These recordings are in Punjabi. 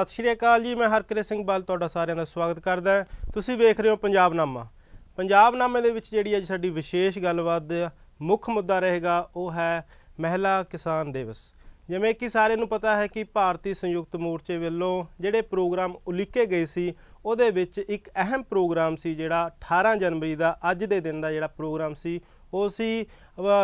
ਸਤਿ ਸ਼੍ਰੀ ਅਕਾਲ ਜੀ ਮੈਂ ਹਰਕ੍ਰਿਸ਼ਨ ਸਿੰਘ ਬਾਲ ਤੁਹਾਡਾ ਸਾਰਿਆਂ ਦਾ ਸਵਾਗਤ ਕਰਦਾ ਤੁਸੀਂ ਵੇਖ ਰਹੇ ਹੋ ਪੰਜਾਬ ਨਾਮਾ ਪੰਜਾਬ ਨਾਮੇ ਦੇ ਵਿੱਚ ਜਿਹੜੀ ਅੱਜ ਸਾਡੀ ਵਿਸ਼ੇਸ਼ ਗੱਲਬਾਤ ਦਾ ਮੁੱਖ ਮੁੱਦਾ ਰਹੇਗਾ ਉਹ ਹੈ ਮਹਿਲਾ ਕਿਸਾਨ ਦਿਵਸ ਜਿਵੇਂ ਕਿ ਸਾਰਿਆਂ ਨੂੰ ਪਤਾ ਹੈ ਕਿ ਭਾਰਤੀ ਸੰਯੁਕਤ ਮੋਰਚੇ ਵੱਲੋਂ ਜਿਹੜੇ ਪ੍ਰੋਗਰਾਮ ਉਲੀਕੇ ਗਏ ਸੀ ਉਹਦੇ ਵਿੱਚ ਇੱਕ ਅਹਿਮ ਪ੍ਰੋਗਰਾਮ ਸੀ ਜਿਹੜਾ 18 ਜਨਵਰੀ ਦਾ ਅੱਜ ਦੇ ਦਿਨ ਦਾ ਜਿਹੜਾ ਪ੍ਰੋਗਰਾਮ ਸੀ ਉਹ ਸੀ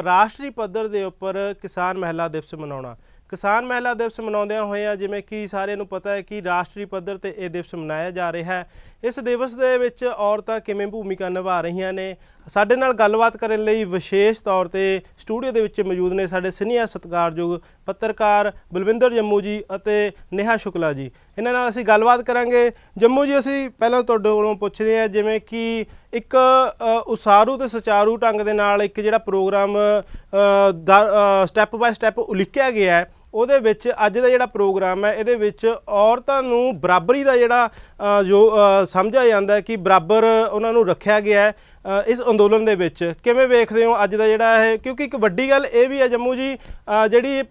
ਰਾਸ਼ਟਰੀ ਪੱਧਰ ਦੇ ਉੱਪਰ ਕਿਸਾਨ ਮਹਿਲਾ ਦਿਵਸ ਮਨਾਉਣਾ ਕਿਸਾਨ ਮਹਿਲਾ ਦਿਵਸ ਮਨਾਉਂਦਿਆਂ ਆ ਜਿਵੇਂ ਕਿ ਸਾਰਿਆਂ ਨੂੰ ਪਤਾ ਹੈ ਕਿ ਰਾਸ਼ਟਰੀ ਪੱਧਰ ਤੇ ਇਹ ਦਿਵਸ ਮਨਾਇਆ ਜਾ ਰਿਹਾ ਹੈ ਇਸ ਦਿਵਸ ਦੇ ਵਿੱਚ ਔਰਤਾਂ ਕਿਵੇਂ ਭੂਮਿਕਾ ਨਿਭਾ ਰਹੀਆਂ ਨੇ ਸਾਡੇ ਨਾਲ ਗੱਲਬਾਤ ਕਰਨ ਲਈ ਵਿਸ਼ੇਸ਼ ਤੌਰ ਤੇ ਸਟੂਡੀਓ ਦੇ ਵਿੱਚ ਮੌਜੂਦ ਨੇ ਸਾਡੇ ਸੀਨੀਅਰ ਸਤਿਕਾਰਯੋਗ ਪੱਤਰਕਾਰ ਬਲਵਿੰਦਰ ਜੰਮੂ ਜੀ ਅਤੇ ਨੇਹਾ ਸ਼ੁਕਲਾ ਜੀ ਇਹਨਾਂ ਨਾਲ ਅਸੀਂ ਗੱਲਬਾਤ ਕਰਾਂਗੇ ਜੰਮੂ ਜੀ ਅਸੀਂ ਪਹਿਲਾਂ ਤੁਹਾਡੇ ਕੋਲੋਂ ਪੁੱਛਦੇ ਹਾਂ ਜਿਵੇਂ ਕਿ ਇੱਕ ਉਸਾਰੂ ਤੇ ਸਚਾਰੂ ਢੰਗ ਦੇ ਨਾਲ ਇੱਕ ਜਿਹੜਾ ਪ੍ਰੋਗਰਾਮ ਸਟੈਪ ਬਾਈ ਸਟੈਪ ਉਲਿਖਿਆ ਗਿਆ ਹੈ ਉਹਦੇ ਵਿੱਚ ਅੱਜ ਦਾ ਜਿਹੜਾ ਪ੍ਰੋਗਰਾਮ ਹੈ ਇਹਦੇ ਵਿੱਚ ਔਰਤਾਂ ਨੂੰ ਬਰਾਬਰੀ ਦਾ ਜਿਹੜਾ ਜੋ ਸਮਝਿਆ ਜਾਂਦਾ ਕਿ ਬਰਾਬਰ ਉਹਨਾਂ ਨੂੰ ਰੱਖਿਆ ਗਿਆ ਹੈ ਇਸ ਅੰਦੋਲਨ ਦੇ ਵਿੱਚ ਕਿਵੇਂ ਵੇਖਦੇ ਹੋ ਅੱਜ ਦਾ ਜਿਹੜਾ ਇਹ ਕਿਉਂਕਿ ਇੱਕ ਵੱਡੀ ਗੱਲ ਇਹ ਵੀ ਹੈ ਜੰਮੂ ਜੀ ਜਿਹੜੀ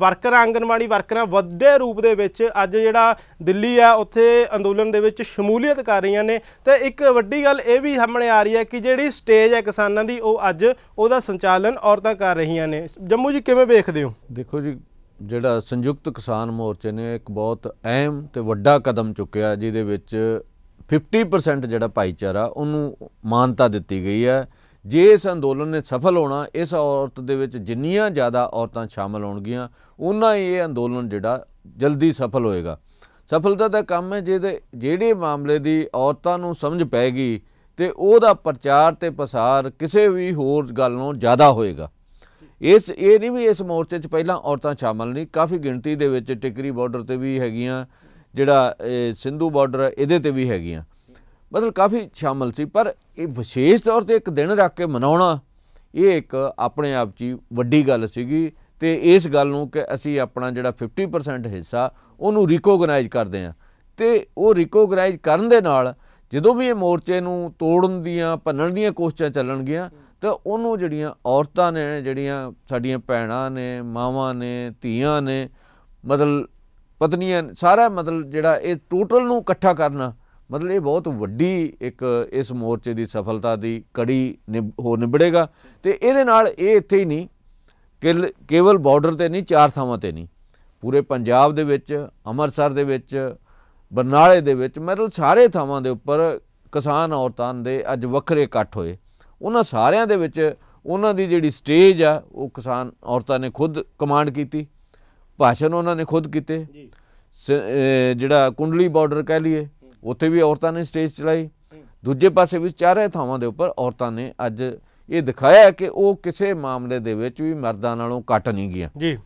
ਵਰਕਰ ਆਂਗਨਵਾੜੀ ਵਰਕਰਾਂ ਵੱਡੇ ਰੂਪ ਦੇ ਵਿੱਚ ਅੱਜ ਜਿਹੜਾ ਦਿੱਲੀ ਆ ਉੱਥੇ ਅੰਦੋਲਨ ਦੇ ਵਿੱਚ ਸ਼ਮੂਲੀਅਤ ਕਰ ਰਹੀਆਂ ਨੇ ਤੇ ਇੱਕ ਵੱਡੀ ਗੱਲ ਇਹ ਵੀ ਸਾਹਮਣੇ ਆ ਰਹੀ ਹੈ ਕਿ ਜਿਹੜੀ ਸਟੇਜ ਹੈ ਕਿਸਾਨਾਂ ਦੀ ਉਹ ਅੱਜ ਉਹਦਾ ਸੰਚਾਲਨ ਔਰਤਾਂ ਕਰ ਰਹੀਆਂ ਨੇ ਜੰਮੂ ਜੀ ਕਿਵੇਂ ਵੇਖਦੇ ਹੋ ਦੇਖੋ ਜੀ ਜਿਹੜਾ ਸੰਯੁਕਤ ਕਿਸਾਨ ਮੋਰਚੇ ਨੇ ਇੱਕ ਬਹੁਤ ਅਹਿਮ ਤੇ ਵੱਡਾ ਕਦਮ ਚੁੱਕਿਆ ਜਿਹਦੇ ਵਿੱਚ 50% ਜਿਹੜਾ ਭਾਈਚਾਰਾ ਉਹਨੂੰ ਮਾਨਤਾ ਦਿੱਤੀ ਗਈ ਹੈ ਜੇ ਇਸ ਅੰਦੋਲਨ ਨੇ ਸਫਲ ਹੋਣਾ ਇਸ ਔਰਤ ਦੇ ਵਿੱਚ ਜਿੰਨੀਆਂ ਜ਼ਿਆਦਾ ਔਰਤਾਂ ਸ਼ਾਮਲ ਹੋਣਗੀਆਂ ਉਹਨਾਂ ਹੀ ਇਹ ਅੰਦੋਲਨ ਜਿਹੜਾ ਜਲਦੀ ਸਫਲ ਹੋਏਗਾ ਸਫਲਤਾ ਦਾ ਕੰਮ ਹੈ ਜਿਹਦੇ ਜਿਹੜੇ ਮਾਮਲੇ ਦੀ ਔਰਤਾਂ ਨੂੰ ਸਮਝ ਪੈਗੀ ਤੇ ਉਹਦਾ ਪ੍ਰਚਾਰ ਤੇ ਪ੍ਰਸਾਰ ਕਿਸੇ ਵੀ ਹੋਰ ਗੱਲ ਨਾਲੋਂ ਜ਼ਿਆਦਾ ਹੋਏਗਾ ਇਸ ਇਹ ਨਹੀਂ ਵੀ ਇਸ ਮੋਰਚੇ 'ਚ ਪਹਿਲਾਂ ਔਰਤਾਂ ਸ਼ਾਮਲ ਨਹੀਂ ਕਾਫੀ ਗਿਣਤੀ ਦੇ ਵਿੱਚ ਟਿਕਰੀ ਬਾਰਡਰ ਤੇ ਵੀ ਹੈਗੀਆਂ ਜਿਹੜਾ ਸਿੰਧੂ ਬਾਰਡਰ ਇਹਦੇ ਤੇ ਵੀ ਹੈਗੀਆਂ ਮਤਲਬ ਕਾਫੀ ਸ਼ਾਮਲ ਸੀ ਪਰ ਇਹ ਵਿਸ਼ੇਸ਼ ਤੌਰ ਤੇ ਇੱਕ ਦਿਨ ਰੱਖ ਕੇ ਮਨਾਉਣਾ ਇਹ ਇੱਕ ਆਪਣੇ ਆਪ 'ਚ ਵੱਡੀ ਗੱਲ ਸੀਗੀ ਤੇ ਇਸ ਗੱਲ ਨੂੰ ਕਿ ਅਸੀਂ ਆਪਣਾ ਜਿਹੜਾ 50% ਹਿੱਸਾ ਉਹਨੂੰ ਰਿਕੋਗਨਾਈਜ਼ ਕਰਦੇ ਆ ਤੇ ਉਹ ਰਿਕੋਗਨਾਈਜ਼ ਕਰਨ ਦੇ ਨਾਲ ਜਦੋਂ ਵੀ ਇਹ ਮੋਰਚੇ ਨੂੰ ਤੋੜਨ ਦੀਆਂ ਭੰਨਣ ਦੀਆਂ ਕੋਸ਼ਿਸ਼ਾਂ ਚੱਲਣਗੀਆਂ ਤਾਂ ਉਹਨੂੰ ਜਿਹੜੀਆਂ ਔਰਤਾਂ ਨੇ ਜਿਹੜੀਆਂ ਸਾਡੀਆਂ ਭੈਣਾਂ ਨੇ ਮਾਵਾਂ ਨੇ ਧੀਆਂ ਨੇ ਮਤਲਬ ਪਤਨੀਆਂ ਸਾਰਾ ਮਤਲਬ ਜਿਹੜਾ ਇਹ ਟੋਟਲ ਨੂੰ ਇਕੱਠਾ ਕਰਨਾ ਮਤਲਬ ਇਹ ਬਹੁਤ ਵੱਡੀ ਇੱਕ ਇਸ ਮੋਰਚੇ ਦੀ ਸਫਲਤਾ ਦੀ ਕੜੀ ਹੋ ਨਿਬੜੇਗਾ ਤੇ ਇਹਦੇ ਨਾਲ ਇਹ ਇੱਥੇ ਹੀ ਨਹੀਂ ਕੇਵਲ ਬਾਰਡਰ ਤੇ ਨਹੀਂ ਚਾਰ ਥਾਵਾਂ ਤੇ ਨਹੀਂ ਪੂਰੇ ਪੰਜਾਬ ਦੇ ਵਿੱਚ ਅੰਮ੍ਰਿਤਸਰ ਦੇ ਵਿੱਚ ਬਰਨਾਲੇ ਦੇ ਵਿੱਚ ਮਤਲਬ ਸਾਰੇ ਥਾਵਾਂ ਦੇ ਉੱਪਰ ਕਿਸਾਨ ਔਰਤਾਂ ਦੇ ਅੱਜ ਵੱਖਰੇ ਇਕੱਠ ਹੋਏ ਉਹਨਾਂ ਸਾਰਿਆਂ ਦੇ ਵਿੱਚ ਉਹਨਾਂ ਦੀ ਜਿਹੜੀ ਸਟੇਜ ਆ ਉਹ ਕਿਸਾਨ ਔਰਤਾਂ ਨੇ ਖੁਦ ਕਮਾਂਡ ਕੀਤੀ ਭਾਸ਼ਣ ਉਹਨਾਂ ਨੇ ਖੁਦ ਕੀਤੇ ਜਿਹੜਾ ਕੁੰਡਲੀ ਬਾਰਡਰ ਕਹਿ ਲਈਏ ਉੱਥੇ ਵੀ ਔਰਤਾਂ ਨੇ ਸਟੇਜ ਚਲਾਈ ਦੂਜੇ ਪਾਸੇ ਵੀ ਚਾਰੇ ਥਾਵਾਂ ਦੇ ਉੱਪਰ ਔਰਤਾਂ ਨੇ ਅੱਜ ਇਹ ਦਿਖਾਇਆ ਕਿ ਉਹ ਕਿਸੇ ਮਾਮਲੇ ਦੇ ਵਿੱਚ ਵੀ ਮਰਦਾਂ ਨਾਲੋਂ ਘੱਟ ਨਹੀਂ ਗਿਆ ਜੀ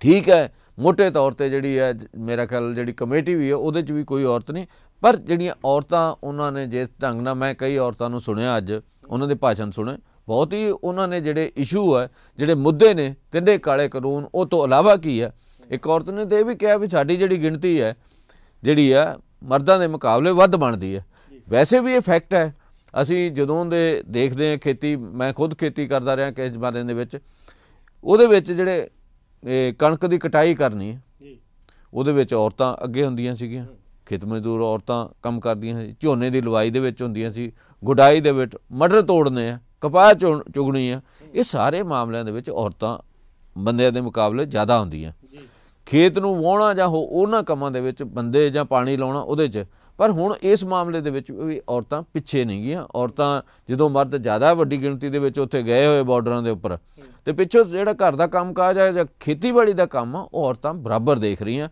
ਠੀਕ ਹੈ ਮੋٹے ਤੌਰ ਤੇ ਜਿਹੜੀ ਹੈ ਮੇਰਾ ਖਿਆਲ ਜਿਹੜੀ ਕਮੇਟੀ ਵੀ ਹੈ ਉਹਦੇ 'ਚ ਵੀ ਕੋਈ ਔਰਤ ਨਹੀਂ ਪਰ ਜਿਹੜੀਆਂ ਔਰਤਾਂ ਉਹਨਾਂ ਨੇ ਜਿਸ ਢੰਗ ਨਾਲ ਮੈਂ ਕਈ ਔਰਤਾਂ ਨੂੰ ਸੁਣਿਆ ਅੱਜ ਉਹਨਾਂ ਦੇ ਭਾਸ਼ਣ ਸੁਣੇ ਬਹੁਤ ਹੀ ਉਹਨਾਂ ਨੇ ਜਿਹੜੇ ਇਸ਼ੂ ਹੈ ਜਿਹੜੇ ਮੁੱਦੇ ਨੇ ਤਿੰਨੇ ਕਾਲੇ ਕਾਨੂੰਨ ਉਹ ਤੋਂ ਇਲਾਵਾ ਕੀ ਹੈ ਇੱਕ ਔਰਤ ਨੇ ਤੇ ਇਹ ਵੀ ਕਿਹਾ ਵੀ ਸਾਡੀ ਜਿਹੜੀ ਗਿਣਤੀ ਹੈ ਜਿਹੜੀ ਆ ਮਰਦਾਂ ਦੇ ਮੁਕਾਬਲੇ ਵੱਧ ਬਣਦੀ ਹੈ ਵੈਸੇ ਵੀ ਇਹ ਫੈਕਟ ਹੈ ਅਸੀਂ ਜਦੋਂ ਦੇ ਦੇਖਦੇ ਹਾਂ ਖੇਤੀ ਮੈਂ ਖੁਦ ਖੇਤੀ ਕਰਦਾ ਰਿਹਾ ਕਿਸ ਬਾਰੇ ਦੇ ਵਿੱਚ ਉਹਦੇ ਵਿੱਚ ਜਿਹੜੇ ਕਣਕ ਦੀ ਕਟਾਈ ਕਰਨੀ ਹੈ ਉਹਦੇ ਵਿੱਚ ਔਰਤਾਂ ਅੱਗੇ ਹੁੰਦੀਆਂ ਸੀਗੀਆਂ ਖੇਤ ਮਜ਼ਦੂਰ ਔਰਤਾਂ ਕੰਮ ਕਰਦੀਆਂ ਸੀ ਝੋਨੇ ਦੀ ਲਵਾਈ ਦੇ ਵਿੱਚ ਹੁੰਦੀਆਂ ਸੀ ਗੁਡਾਈ ਦੇ ਵਿੱਚ ਮਟਰ ਤੋੜਨੇ ਆ ਕਪਾਹ ਚੁਗਣੀ ਆ ਇਹ ਸਾਰੇ ਮਾਮਲਿਆਂ ਦੇ ਵਿੱਚ ਔਰਤਾਂ ਬੰਦਿਆਂ ਦੇ ਮੁਕਾਬਲੇ ਜ਼ਿਆਦਾ ਹੁੰਦੀਆਂ ਖੇਤ ਨੂੰ ਵਾਉਣਾ ਜਾਂ ਉਹਨਾਂ ਕੰਮਾਂ ਦੇ ਵਿੱਚ ਬੰਦੇ ਜਾਂ ਪਾਣੀ ਲਾਉਣਾ ਉਹਦੇ 'ਚ ਪਰ ਹੁਣ ਇਸ ਮਾਮਲੇ ਦੇ ਵਿੱਚ ਵੀ ਔਰਤਾਂ ਪਿੱਛੇ ਨਹੀਂ ਗਈਆਂ ਔਰਤਾਂ ਜਦੋਂ ਮਰਦ ਜ਼ਿਆਦਾ ਵੱਡੀ ਗਿਣਤੀ ਦੇ ਵਿੱਚ ਉੱਥੇ ਗਏ ਹੋਏ ਬਾਰਡਰਾਂ ਦੇ ਉੱਪਰ ਤੇ ਪਿੱਛੋਂ ਜਿਹੜਾ ਘਰ ਦਾ ਕੰਮ ਕਾਜ ਹੈ ਜਾਂ ਖੇਤੀਬਾੜੀ ਦਾ ਕੰਮ ਆ ਉਹ ਔਰਤਾਂ ਬਰਾਬਰ ਦੇਖ ਰਹੀਆਂ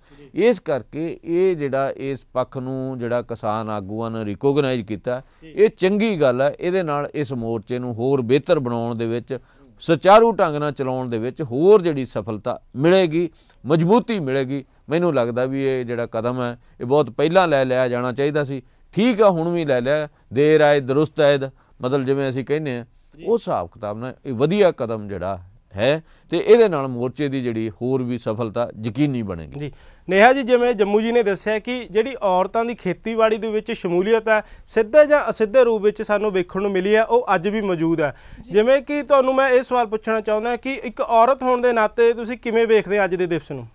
ਇਸ ਕਰਕੇ ਇਹ ਜਿਹੜਾ ਇਸ ਪੱਖ ਨੂੰ ਜਿਹੜਾ ਕਿਸਾਨ ਆਗੂਆਂ ਨੇ ਰਿਕੋਗਨਾਈਜ਼ ਕੀਤਾ ਇਹ ਚੰਗੀ ਗੱਲ ਹੈ ਇਹਦੇ ਨਾਲ ਇਸ ਮੋਰਚੇ ਨੂੰ ਹੋਰ ਬਿਹਤਰ ਬਣਾਉਣ ਦੇ ਵਿੱਚ ਸੁਚਾਰੂ ਢੰਗ ਨਾਲ ਚਲਾਉਣ ਦੇ ਵਿੱਚ ਹੋਰ ਜਿਹੜੀ ਸਫਲਤਾ ਮਿਲੇਗੀ ਮਜ਼ਬੂਤੀ ਮਿਲੇਗੀ ਮੈਨੂੰ ਲੱਗਦਾ ਵੀ ਇਹ ਜਿਹੜਾ ਕਦਮ ਹੈ ਇਹ ਬਹੁਤ ਪਹਿਲਾਂ ਲੈ ਲਿਆ ਜਾਣਾ ਚਾਹੀਦਾ ਸੀ ਠੀਕ ਆ ਹੁਣ ਵੀ ਲੈ ਲਿਆ ਦੇਰ ਆਏ ਦਰੁਸਤ ਆਏ ਮਤਲਬ ਜਿਵੇਂ ਅਸੀਂ ਕਹਿੰਦੇ ਆ ਉਹ ਹਿਸਾਬ ਕਿਤਾਬ ਨਾਲ ਇਹ ਵਧੀਆ ਕਦਮ ਜਿਹੜਾ ਹੈ ਤੇ ਇਹਦੇ ਨਾਲ ਮੋਰਚੇ ਦੀ ਜਿਹੜੀ ਹੋਰ ਵੀ ਸਫਲਤਾ ਯਕੀਨੀ ਬਣੇਗੀ ਜੀ ਨੇਹਾ ਜੀ ਜਿਵੇਂ ਜੰਮੂ ਜੀ ਨੇ ਦੱਸਿਆ ਕਿ ਜਿਹੜੀ ਔਰਤਾਂ ਦੀ ਖੇਤੀਬਾੜੀ ਦੇ ਵਿੱਚ ਸ਼ਮੂਲੀਅਤ ਹੈ ਸਿੱਧੇ ਜਾਂ ਅਸਿੱਧੇ ਰੂਪ ਵਿੱਚ ਸਾਨੂੰ ਵੇਖਣ ਨੂੰ ਮਿਲੀ ਹੈ ਉਹ ਅੱਜ ਵੀ ਮੌਜੂਦ ਹੈ ਜਿਵੇਂ ਕਿ ਤੁਹਾਨੂੰ ਮੈਂ ਇਹ ਸਵਾਲ ਪੁੱਛਣਾ ਚਾਹੁੰਦਾ ਕਿ ਇੱਕ ਔਰਤ ਹੋਣ ਦੇ ਨਾਤੇ ਤੁਸੀਂ ਕਿਵੇਂ ਵੇਖਦੇ ਅੱਜ ਦੇ ਦਿਵਸ ਨੂੰ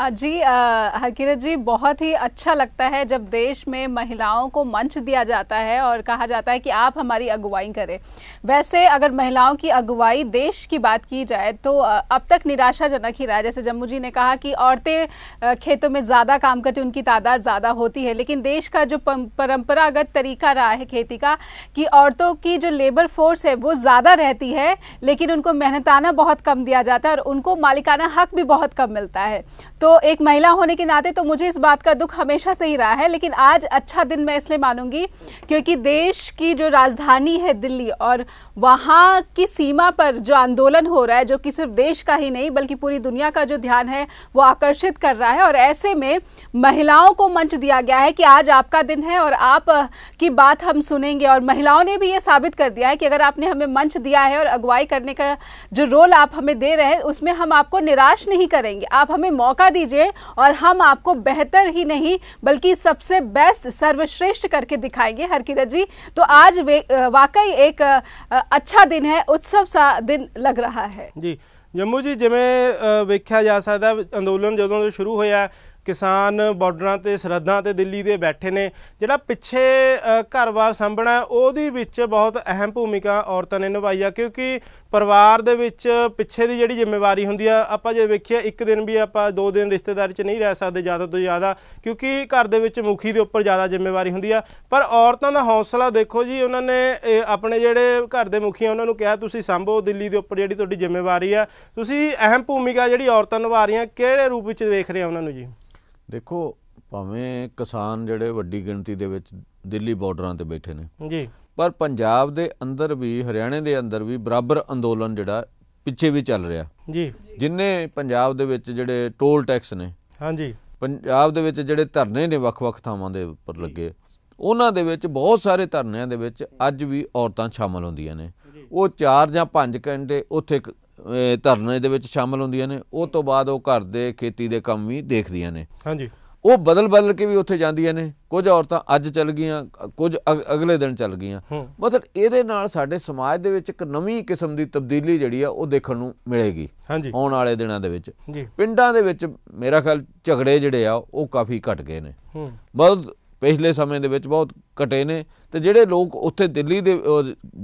जी हकीरत जी बहुत ही अच्छा लगता है जब देश में महिलाओं को मंच दिया जाता है और कहा जाता है कि आप हमारी अगुवाई करें वैसे अगर महिलाओं की अगुवाई देश की बात की जाए तो अब तक निराशाजनक ही रहा है जैसे जम्मू जी ने कहा कि औरतें खेतों में ज़्यादा काम करती उनकी तादाद ज़्यादा होती है लेकिन देश का जो परंपरागत तरीका रहा है खेती का कि औरतों की जो लेबर फोर्स है वो ज़्यादा रहती है लेकिन उनको मेहनताना बहुत कम दिया जाता है और उनको मालिकाना हक भी बहुत कम मिलता है तो तो एक महिला होने के नाते तो मुझे इस बात का दुख हमेशा से ही रहा है लेकिन आज अच्छा दिन मैं इसलिए मानूंगी क्योंकि देश की जो राजधानी है दिल्ली और वहाँ की सीमा पर जो आंदोलन हो रहा है जो कि सिर्फ देश का ही नहीं बल्कि पूरी दुनिया का जो ध्यान है वो आकर्षित कर रहा है और ऐसे में महिलाओं को मंच दिया गया है कि आज आपका दिन है और आप की बात हम सुनेंगे और महिलाओं ने भी ये साबित कर दिया है कि अगर आपने हमें मंच दिया है और अगुवाई करने का जो रोल आप हमें दे रहे हैं उसमें हम आपको निराश नहीं करेंगे आप हमें मौका दीजिए और हम आपको बेहतर ही नहीं बल्कि सबसे बेस्ट सर्वश्रेष्ठ करके दिखाएंगे हर किरत जी तो आज वाकई एक अच्छा दिन है उत्सव सा दिन लग रहा है जी जम्मू जी जिमें वेख्या जा सकता अंदोलन ਜਦੋਂ ਤੋਂ ਸ਼ੁਰੂ ਹੋਇਆ ਕਿਸਾਨ ਬਾਰਡਰਾਂ ਤੇ ਸਰਹੱਦਾਂ ਤੇ ਦਿੱਲੀ ਦੇ ਬੈਠੇ ਨੇ ਜਿਹੜਾ ਪਿੱਛੇ ਘਰਵਾਰ ਸੰਭਣਾ ਉਹਦੀ ਵਿੱਚ ਬਹੁਤ ਅਹਿਮ ਭੂਮਿਕਾ ਔਰਤਾਂ ਨੇ ਨਿਭਾਈ ਆ ਕਿਉਂਕਿ ਪਰਿਵਾਰ ਦੇ ਵਿੱਚ ਪਿੱਛੇ ਦੀ ਜਿਹੜੀ ਜ਼ਿੰਮੇਵਾਰੀ ਹੁੰਦੀ ਆ ਆਪਾਂ ਜੇ ਵੇਖਿਆ ਇੱਕ ਦਿਨ ਵੀ ਆਪਾਂ ਦੋ ਦਿਨ ਰਿਸ਼ਤੇਦਾਰੀ 'ਚ ਨਹੀਂ ਰਹਿ ਸਕਦੇ ਜ਼ਿਆਦਾ ਤੋਂ ਜ਼ਿਆਦਾ ਕਿਉਂਕਿ ਘਰ ਦੇ ਵਿੱਚ ਮੁਖੀ ਦੇ ਉੱਪਰ ਜ਼ਿਆਦਾ ਜ਼ਿੰਮੇਵਾਰੀ ਹੁੰਦੀ ਆ ਪਰ ਔਰਤਾਂ ਦਾ ਹੌਸਲਾ ਦੇਖੋ ਜੀ ਉਹਨਾਂ ਨੇ ਆਪਣੇ ਜਿਹੜੇ ਘਰ ਦੇ ਮੁਖੀ ਆ ਉਹਨਾਂ ਨੂੰ ਕਿਹਾ ਤੁਸੀਂ ਸੰਭੋ ਦਿੱਲੀ ਦੇ ਉੱਪਰ ਜਿਹੜੀ ਤੁਹਾਡੀ ਜ਼ਿੰਮੇਵਾਰੀ ਆ ਤੁਸੀਂ ਅਹਿਮ ਭੂਮਿਕਾ ਜਿਹੜੀ ਔਰਤਾਂ ਨਿਭਾ ਰਹੀਆਂ ਕਿਹੜੇ ਰੂਪ ਵਿੱਚ ਦੇਖ ਰਹੇ ਆ ਉਹਨਾਂ ਨੂੰ ਜੀ ਦੇਖੋ ਭਾਵੇਂ ਕਿਸਾਨ ਜਿਹੜੇ ਵੱਡੀ ਗਿਣਤੀ ਦੇ ਵਿੱਚ ਦਿੱਲੀ ਬਾਰਡਰਾਂ ਤੇ ਬੈਠੇ ਨੇ ਜੀ ਪਰ ਪੰਜਾਬ ਦੇ ਅੰਦਰ ਵੀ ਹਰਿਆਣੇ ਦੇ ਅੰਦਰ ਵੀ ਬਰਾਬਰ ਅੰਦੋਲਨ ਜਿਹੜਾ ਪਿੱਛੇ ਵੀ ਚੱਲ ਰਿਹਾ ਜੀ ਜਿੰਨੇ ਪੰਜਾਬ ਦੇ ਵਿੱਚ ਜਿਹੜੇ ਟੋਲ ਟੈਕਸ ਨੇ ਹਾਂਜੀ ਪੰਜਾਬ ਦੇ ਵਿੱਚ ਜਿਹੜੇ ਧਰਨੇ ਨੇ ਵੱਖ-ਵੱਖ ਥਾਵਾਂ ਦੇ ਉੱਪਰ ਲੱਗੇ ਉਹਨਾਂ ਦੇ ਵਿੱਚ ਬਹੁਤ ਸਾਰੇ ਧਰਨਿਆਂ ਦੇ ਵਿੱਚ ਅੱਜ ਵੀ ਔਰਤਾਂ ਸ਼ਾਮਲ ਹੁੰਦੀਆਂ ਨੇ ਉਹ 4 ਜਾਂ 5 ਘੰਟੇ ਉੱਥੇ ਧਰਨੇ ਦੇ ਵਿੱਚ ਸ਼ਾਮਲ ਹੁੰਦੀਆਂ ਨੇ ਉਹ ਤੋਂ ਬਾਅਦ ਉਹ ਘਰ ਦੇ ਖੇਤੀ ਦੇ ਕੰਮ ਵੀ ਦੇਖਦੀਆਂ ਨੇ ਹਾਂਜੀ ਉਹ ਬਦਲ ਬਦਲ ਕੇ ਵੀ ਉੱਥੇ ਜਾਂਦੀਆਂ ਨੇ ਕੁਝ ਔਰਤਾਂ ਅੱਜ ਚੱਲ ਗਈਆਂ ਕੁਝ ਅਗਲੇ ਦਿਨ ਚੱਲ ਗਈਆਂ ਮਤਲਬ ਇਹਦੇ ਨਾਲ ਸਾਡੇ ਸਮਾਜ ਦੇ ਵਿੱਚ ਇੱਕ ਨਵੀਂ ਕਿਸਮ ਦੀ ਤਬਦੀਲੀ ਜਿਹੜੀ ਆ ਉਹ ਦੇਖਣ ਨੂੰ ਮਿਲੇਗੀ ਆਉਣ ਵਾਲੇ ਦਿਨਾਂ ਦੇ ਵਿੱਚ ਪਿੰਡਾਂ ਦੇ ਵਿੱਚ ਮੇਰਾ ਖਿਆਲ ਝਗੜੇ ਜਿਹੜੇ ਆ ਉਹ ਕਾਫੀ ਘਟ ਗਏ ਨੇ ਬਹੁਤ ਪਿਛਲੇ ਸਮੇਂ ਦੇ ਵਿੱਚ ਬਹੁਤ ਘਟੇ ਨੇ ਤੇ ਜਿਹੜੇ ਲੋਕ ਉੱਥੇ ਦਿੱਲੀ ਦੇ